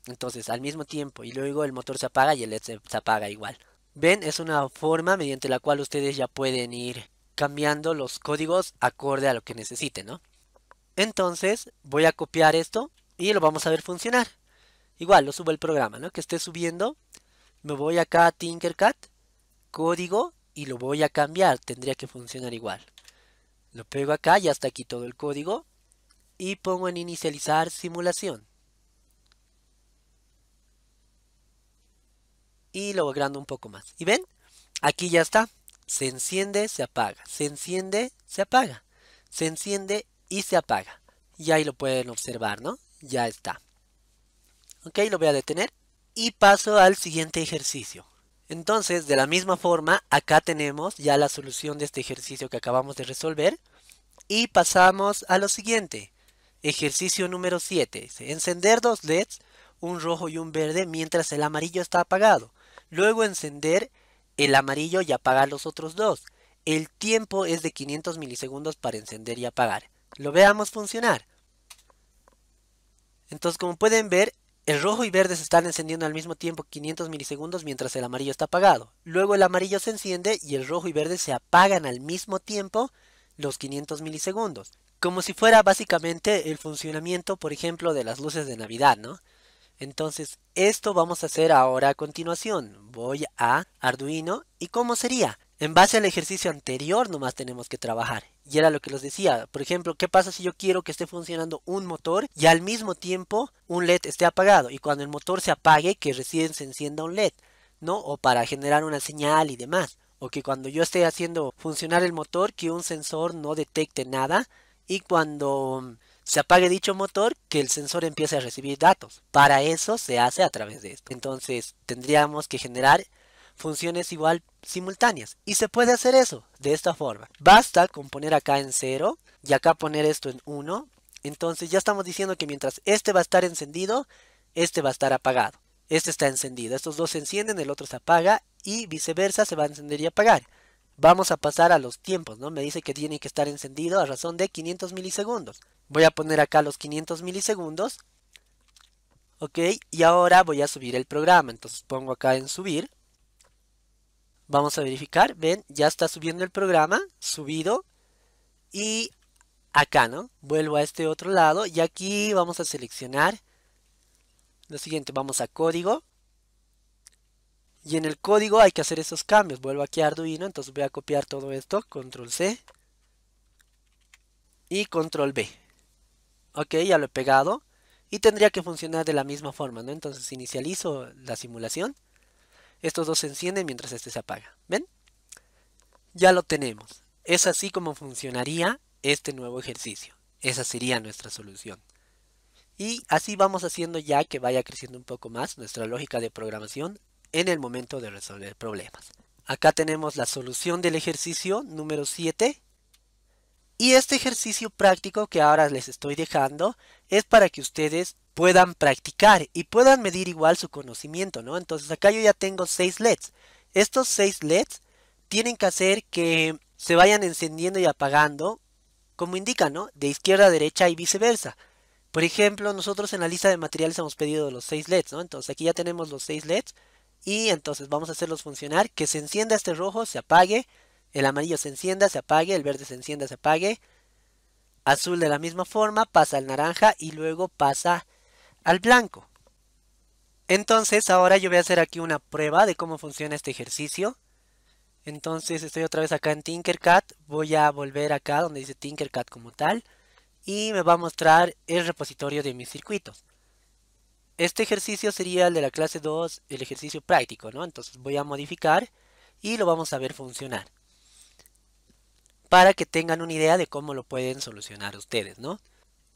Entonces, al mismo tiempo, y luego el motor se apaga y el LED se, apaga igual. ¿Ven? Es una forma mediante la cual ustedes ya pueden ir cambiando los códigos acorde a lo que necesiten, ¿no? Entonces, voy a copiar esto y lo vamos a ver funcionar. Igual, lo subo el programa, ¿no? Que esté subiendo. Me voy acá a Tinkercad, código, y lo voy a cambiar. Tendría que funcionar igual. Lo pego acá, ya está aquí todo el código. Y pongo en inicializar simulación. Y lo agrando un poco más. ¿Y ven? Aquí ya está. Se enciende, se apaga. Se enciende, se apaga. Se enciende y se apaga. Y ahí lo pueden observar, ¿no? Ya está. Ok, lo voy a detener y paso al siguiente ejercicio. Entonces, de la misma forma, acá tenemos ya la solución de este ejercicio que acabamos de resolver. Y pasamos a lo siguiente. Ejercicio número 7. Encender dos LEDs, un rojo y un verde, mientras el amarillo está apagado. Luego encender el amarillo y apagar los otros dos. El tiempo es de 500 milisegundos para encender y apagar. Lo veamos funcionar. Entonces, como pueden ver, el rojo y verde se están encendiendo al mismo tiempo 500 milisegundos mientras el amarillo está apagado. Luego el amarillo se enciende y el rojo y verde se apagan al mismo tiempo los 500 milisegundos. Como si fuera básicamente el funcionamiento, por ejemplo, de las luces de Navidad, ¿no? Entonces, esto vamos a hacer ahora a continuación. Voy a Arduino y ¿cómo sería? En base al ejercicio anterior nomás tenemos que trabajar. Y era lo que los decía. Por ejemplo, ¿qué pasa si yo quiero que esté funcionando un motor y al mismo tiempo un LED esté apagado? Y cuando el motor se apague, que recién se encienda un LED, ¿no? O para generar una señal y demás. O que cuando yo esté haciendo funcionar el motor, que un sensor no detecte nada. Y cuando se apague dicho motor, que el sensor empiece a recibir datos. Para eso se hace a través de esto. Entonces, tendríamos que generar funciones igual simultáneas. Y se puede hacer eso de esta forma. Basta con poner acá en 0 y acá poner esto en 1. Entonces ya estamos diciendo que mientras este va a estar encendido, este va a estar apagado. Este está encendido. Estos dos se encienden, el otro se apaga y viceversa se va a encender y apagar. Vamos a pasar a los tiempos, ¿no? Me dice que tiene que estar encendido a razón de 500 milisegundos. Voy a poner acá los 500 milisegundos. Ok, y ahora voy a subir el programa. Entonces pongo acá en subir. Vamos a verificar, ven, ya está subiendo el programa, subido. Y acá, ¿no? Vuelvo a este otro lado y aquí vamos a seleccionar. Lo siguiente, vamos a código. Y en el código hay que hacer esos cambios. Vuelvo aquí a Arduino, entonces voy a copiar todo esto. Control C. Y control B. Ok, ya lo he pegado. Y tendría que funcionar de la misma forma, ¿no? Entonces inicializo la simulación. Estos dos se encienden mientras este se apaga. ¿Ven? Ya lo tenemos. Es así como funcionaría este nuevo ejercicio. Esa sería nuestra solución. Y así vamos haciendo ya que vaya creciendo un poco más nuestra lógica de programación en el momento de resolver problemas. Acá tenemos la solución del ejercicio número 7. Y este ejercicio práctico que ahora les estoy dejando es para que ustedes puedan practicar y puedan medir igual su conocimiento, ¿no? Entonces acá yo ya tengo seis LEDs. Estos seis LEDs tienen que hacer que se vayan encendiendo y apagando, como indica, ¿no? De izquierda a derecha y viceversa. Por ejemplo, nosotros en la lista de materiales hemos pedido los 6 LEDs, ¿no? Entonces aquí ya tenemos los seis LEDs y entonces vamos a hacerlos funcionar, que se encienda este rojo, se apague, el amarillo se encienda, se apague, el verde se encienda, se apague, azul de la misma forma, pasa al naranja y luego pasa al blanco. Entonces ahora yo voy a hacer aquí una prueba de cómo funciona este ejercicio. Entonces estoy otra vez acá en Tinkercad, voy a volver acá donde dice Tinkercad como tal y me va a mostrar el repositorio de mis circuitos. Este ejercicio sería el de la clase 2, el ejercicio práctico, ¿no? Entonces voy a modificar y lo vamos a ver funcionar para que tengan una idea de cómo lo pueden solucionar ustedes, ¿no?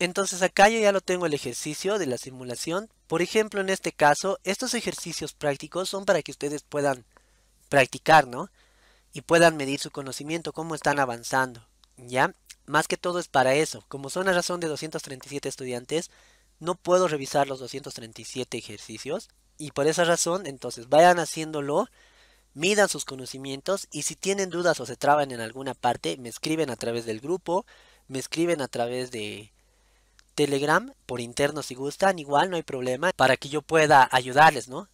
Entonces acá yo ya lo tengo el ejercicio de la simulación. Por ejemplo, en este caso, estos ejercicios prácticos son para que ustedes puedan practicar, ¿no? Y puedan medir su conocimiento, cómo están avanzando, ¿ya? Más que todo es para eso. Como son a razón de 237 estudiantes, no puedo revisar los 237 ejercicios. Y por esa razón, entonces, vayan haciéndolo midan sus conocimientos y si tienen dudas o se traban en alguna parte, me escriben a través del grupo, me escriben a través de Telegram, por interno si gustan, igual no hay problema, para que yo pueda ayudarles, ¿no?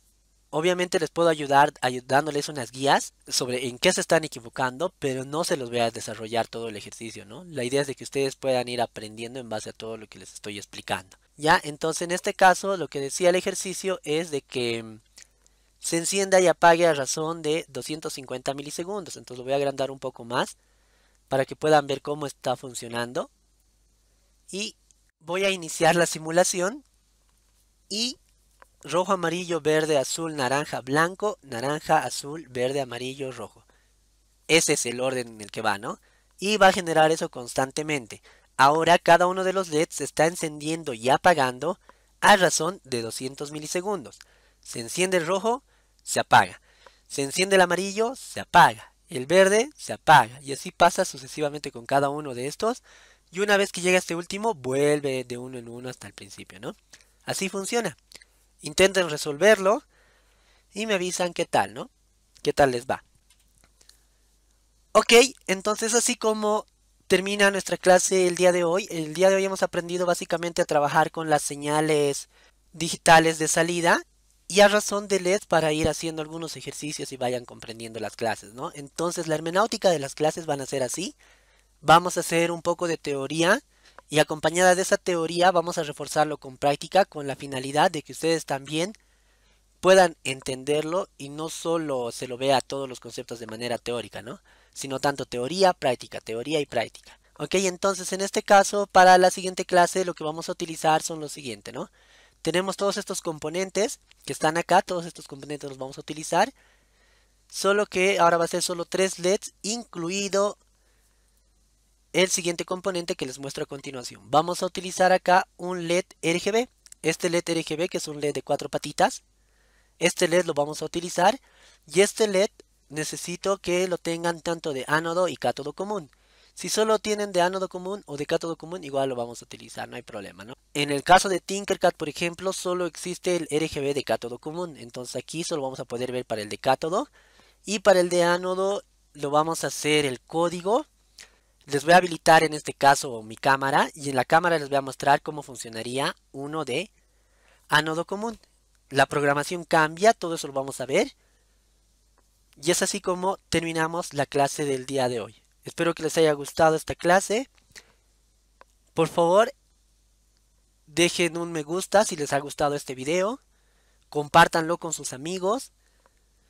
Obviamente les puedo ayudar dándoles unas guías sobre en qué se están equivocando, pero no se los voy a desarrollar todo el ejercicio, ¿no? La idea es de que ustedes puedan ir aprendiendo en base a todo lo que les estoy explicando. Ya, entonces en este caso lo que decía el ejercicio es de que se encienda y apague a razón de 250 milisegundos. Entonces lo voy a agrandar un poco más para que puedan ver cómo está funcionando. Y voy a iniciar la simulación y rojo, amarillo, verde, azul, naranja, blanco, naranja, azul, verde, amarillo, rojo. Ese es el orden en el que va, ¿no? Y va a generar eso constantemente. Ahora cada uno de los LEDs se está encendiendo y apagando a razón de 200 milisegundos. Se enciende el rojo, se apaga. Se enciende el amarillo, se apaga. El verde se apaga. Y así pasa sucesivamente con cada uno de estos. Y una vez que llega este último, vuelve de uno en uno hasta el principio, ¿no? Así funciona. Intenten resolverlo y me avisan qué tal, ¿no? ¿Qué tal les va? Ok, entonces así como termina nuestra clase el día de hoy. El día de hoy hemos aprendido básicamente a trabajar con las señales digitales de salida y a razón de LED para ir haciendo algunos ejercicios y vayan comprendiendo las clases, ¿no? Entonces la hermenáutica de las clases van a ser así. Vamos a hacer un poco de teoría y acompañada de esa teoría vamos a reforzarlo con práctica con la finalidad de que ustedes también puedan entenderlo y no solo se lo vea todos los conceptos de manera teórica, ¿no? Sino tanto teoría, práctica, teoría y práctica. Ok, entonces en este caso para la siguiente clase lo que vamos a utilizar son lo siguiente, ¿no? tenemos todos estos componentes que están acá, todos estos componentes los vamos a utilizar. Solo que ahora va a ser solo tres LEDs, incluido el siguiente componente que les muestro a continuación. Vamos a utilizar acá un LED RGB. Este LED RGB que es un LED de cuatro patitas. Este LED lo vamos a utilizar. Y este LED necesito que lo tengan tanto de ánodo y cátodo común. Si solo tienen de ánodo común o de cátodo común, igual lo vamos a utilizar, no hay problema, ¿no? En el caso de Tinkercad, por ejemplo, solo existe el RGB de cátodo común. Entonces aquí solo vamos a poder ver para el de cátodo. Y para el de ánodo lo vamos a hacer el código. Les voy a habilitar en este caso mi cámara. Y en la cámara les voy a mostrar cómo funcionaría uno de ánodo común. La programación cambia, todo eso lo vamos a ver. Y es así como terminamos la clase del día de hoy. Espero que les haya gustado esta clase. Por favor, dejen un me gusta si les ha gustado este video. Compártanlo con sus amigos.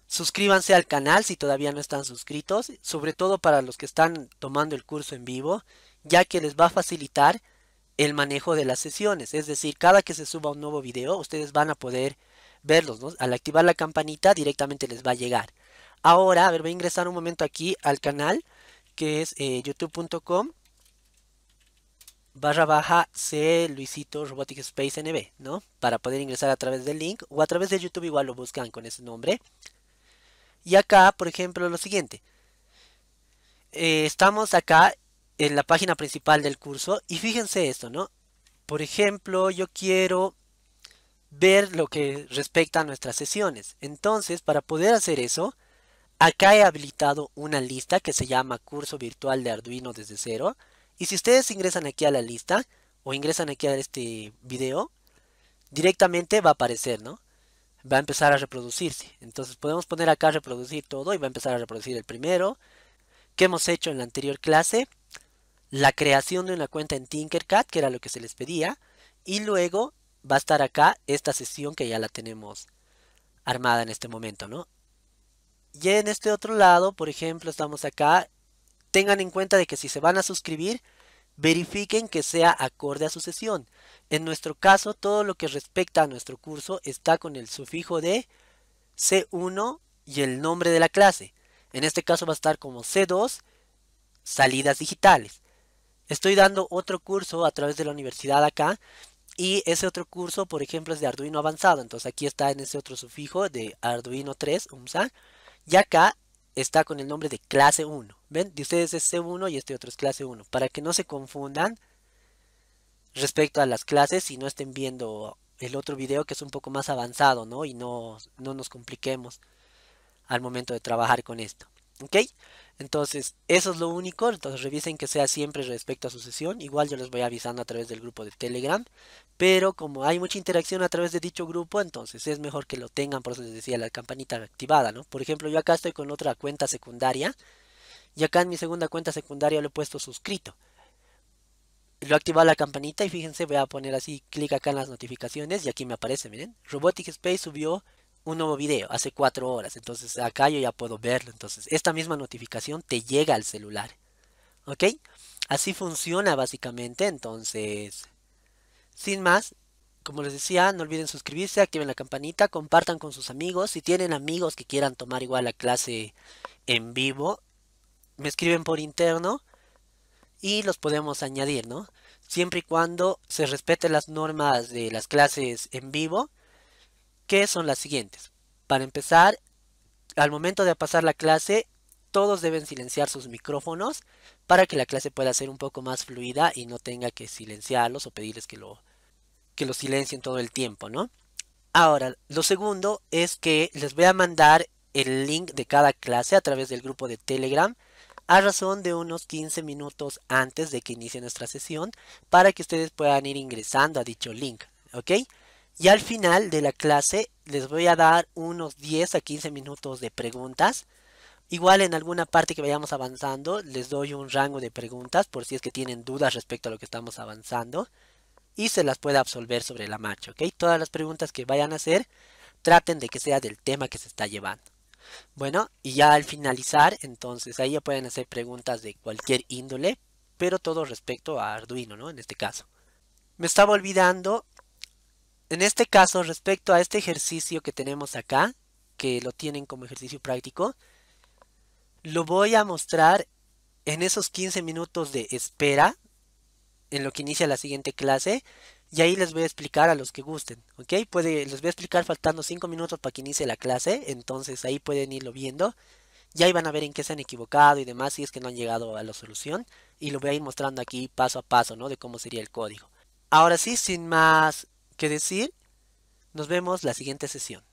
Suscríbanse al canal si todavía no están suscritos, sobre todo para los que están tomando el curso en vivo, ya que les va a facilitar el manejo de las sesiones. Es decir, cada que se suba un nuevo video, ustedes van a poder verlos. Al activar la campanita directamente les va a llegar. Ahora, a ver, voy a ingresar un momento aquí al canal que es eh, youtube.com barra baja C Luisito Robotic Space NB, ¿no? Para poder ingresar a través del link o a través de YouTube igual lo buscan con ese nombre. Y acá, por ejemplo, lo siguiente. Eh, estamos acá en la página principal del curso y fíjense esto, ¿no? Por ejemplo, yo quiero ver lo que respecta a nuestras sesiones. Entonces, para poder hacer eso, Acá he habilitado una lista que se llama curso virtual de Arduino desde cero. Y si ustedes ingresan aquí a la lista o ingresan aquí a este video, directamente va a aparecer, ¿no? Va a empezar a reproducirse. Entonces podemos poner acá reproducir todo y va a empezar a reproducir el primero. que hemos hecho en la anterior clase? La creación de una cuenta en Tinkercad, que era lo que se les pedía. Y luego va a estar acá esta sesión que ya la tenemos armada en este momento, ¿no? Y en este otro lado, por ejemplo, estamos acá, tengan en cuenta de que si se van a suscribir, verifiquen que sea acorde a su sesión. En nuestro caso, todo lo que respecta a nuestro curso está con el sufijo de C1 y el nombre de la clase. En este caso va a estar como C2, salidas digitales. Estoy dando otro curso a través de la universidad acá y ese otro curso, por ejemplo, es de Arduino avanzado. Entonces aquí está en ese otro sufijo de Arduino 3, UMSA. Y acá está con el nombre de clase 1. ¿Ven? De ustedes es C1 y este otro es clase 1. Para que no se confundan respecto a las clases si no estén viendo el otro video que es un poco más avanzado, ¿no? Y no, no nos compliquemos al momento de trabajar con esto. ¿Ok? Entonces, eso es lo único. Entonces, revisen que sea siempre respecto a su sesión. Igual yo les voy avisando a través del grupo de Telegram pero como hay mucha interacción a través de dicho grupo, entonces es mejor que lo tengan, por eso les decía, la campanita activada, ¿no? Por ejemplo, yo acá estoy con otra cuenta secundaria, y acá en mi segunda cuenta secundaria lo he puesto suscrito. Lo he activado la campanita y fíjense, voy a poner así, clic acá en las notificaciones y aquí me aparece, miren, Robotic Space subió un nuevo video hace cuatro horas, entonces acá yo ya puedo verlo, entonces esta misma notificación te llega al celular, ¿ok? Así funciona básicamente, entonces sin más, como les decía, no olviden suscribirse, activen la campanita, compartan con sus amigos. Si tienen amigos que quieran tomar igual la clase en vivo, me escriben por interno y los podemos añadir, ¿no? Siempre y cuando se respeten las normas de las clases en vivo, que son las siguientes. Para empezar, al momento de pasar la clase, todos deben silenciar sus micrófonos para que la clase pueda ser un poco más fluida y no tenga que silenciarlos o pedirles que lo, que silencien todo el tiempo, ¿no? Ahora, lo segundo es que les voy a mandar el link de cada clase a través del grupo de Telegram a razón de unos 15 minutos antes de que inicie nuestra sesión para que ustedes puedan ir ingresando a dicho link, ¿ok? Y al final de la clase les voy a dar unos 10 a 15 minutos de preguntas Igual en alguna parte que vayamos avanzando, les doy un rango de preguntas por si es que tienen dudas respecto a lo que estamos avanzando y se las pueda absolver sobre la marcha, ¿ok? Todas las preguntas que vayan a hacer, traten de que sea del tema que se está llevando. Bueno, y ya al finalizar, entonces ahí ya pueden hacer preguntas de cualquier índole, pero todo respecto a Arduino, ¿no? En este caso. Me estaba olvidando, en este caso, respecto a este ejercicio que tenemos acá, que lo tienen como ejercicio práctico, lo voy a mostrar en esos 15 minutos de espera, en lo que inicia la siguiente clase. Y ahí les voy a explicar a los que gusten, ¿ok? Puede, les voy a explicar faltando 5 minutos para que inicie la clase, entonces ahí pueden irlo viendo. Ya ahí van a ver en qué se han equivocado y demás si es que no han llegado a la solución. Y lo voy a ir mostrando aquí paso a paso, ¿no? De cómo sería el código. Ahora sí, sin más que decir, nos vemos la siguiente sesión.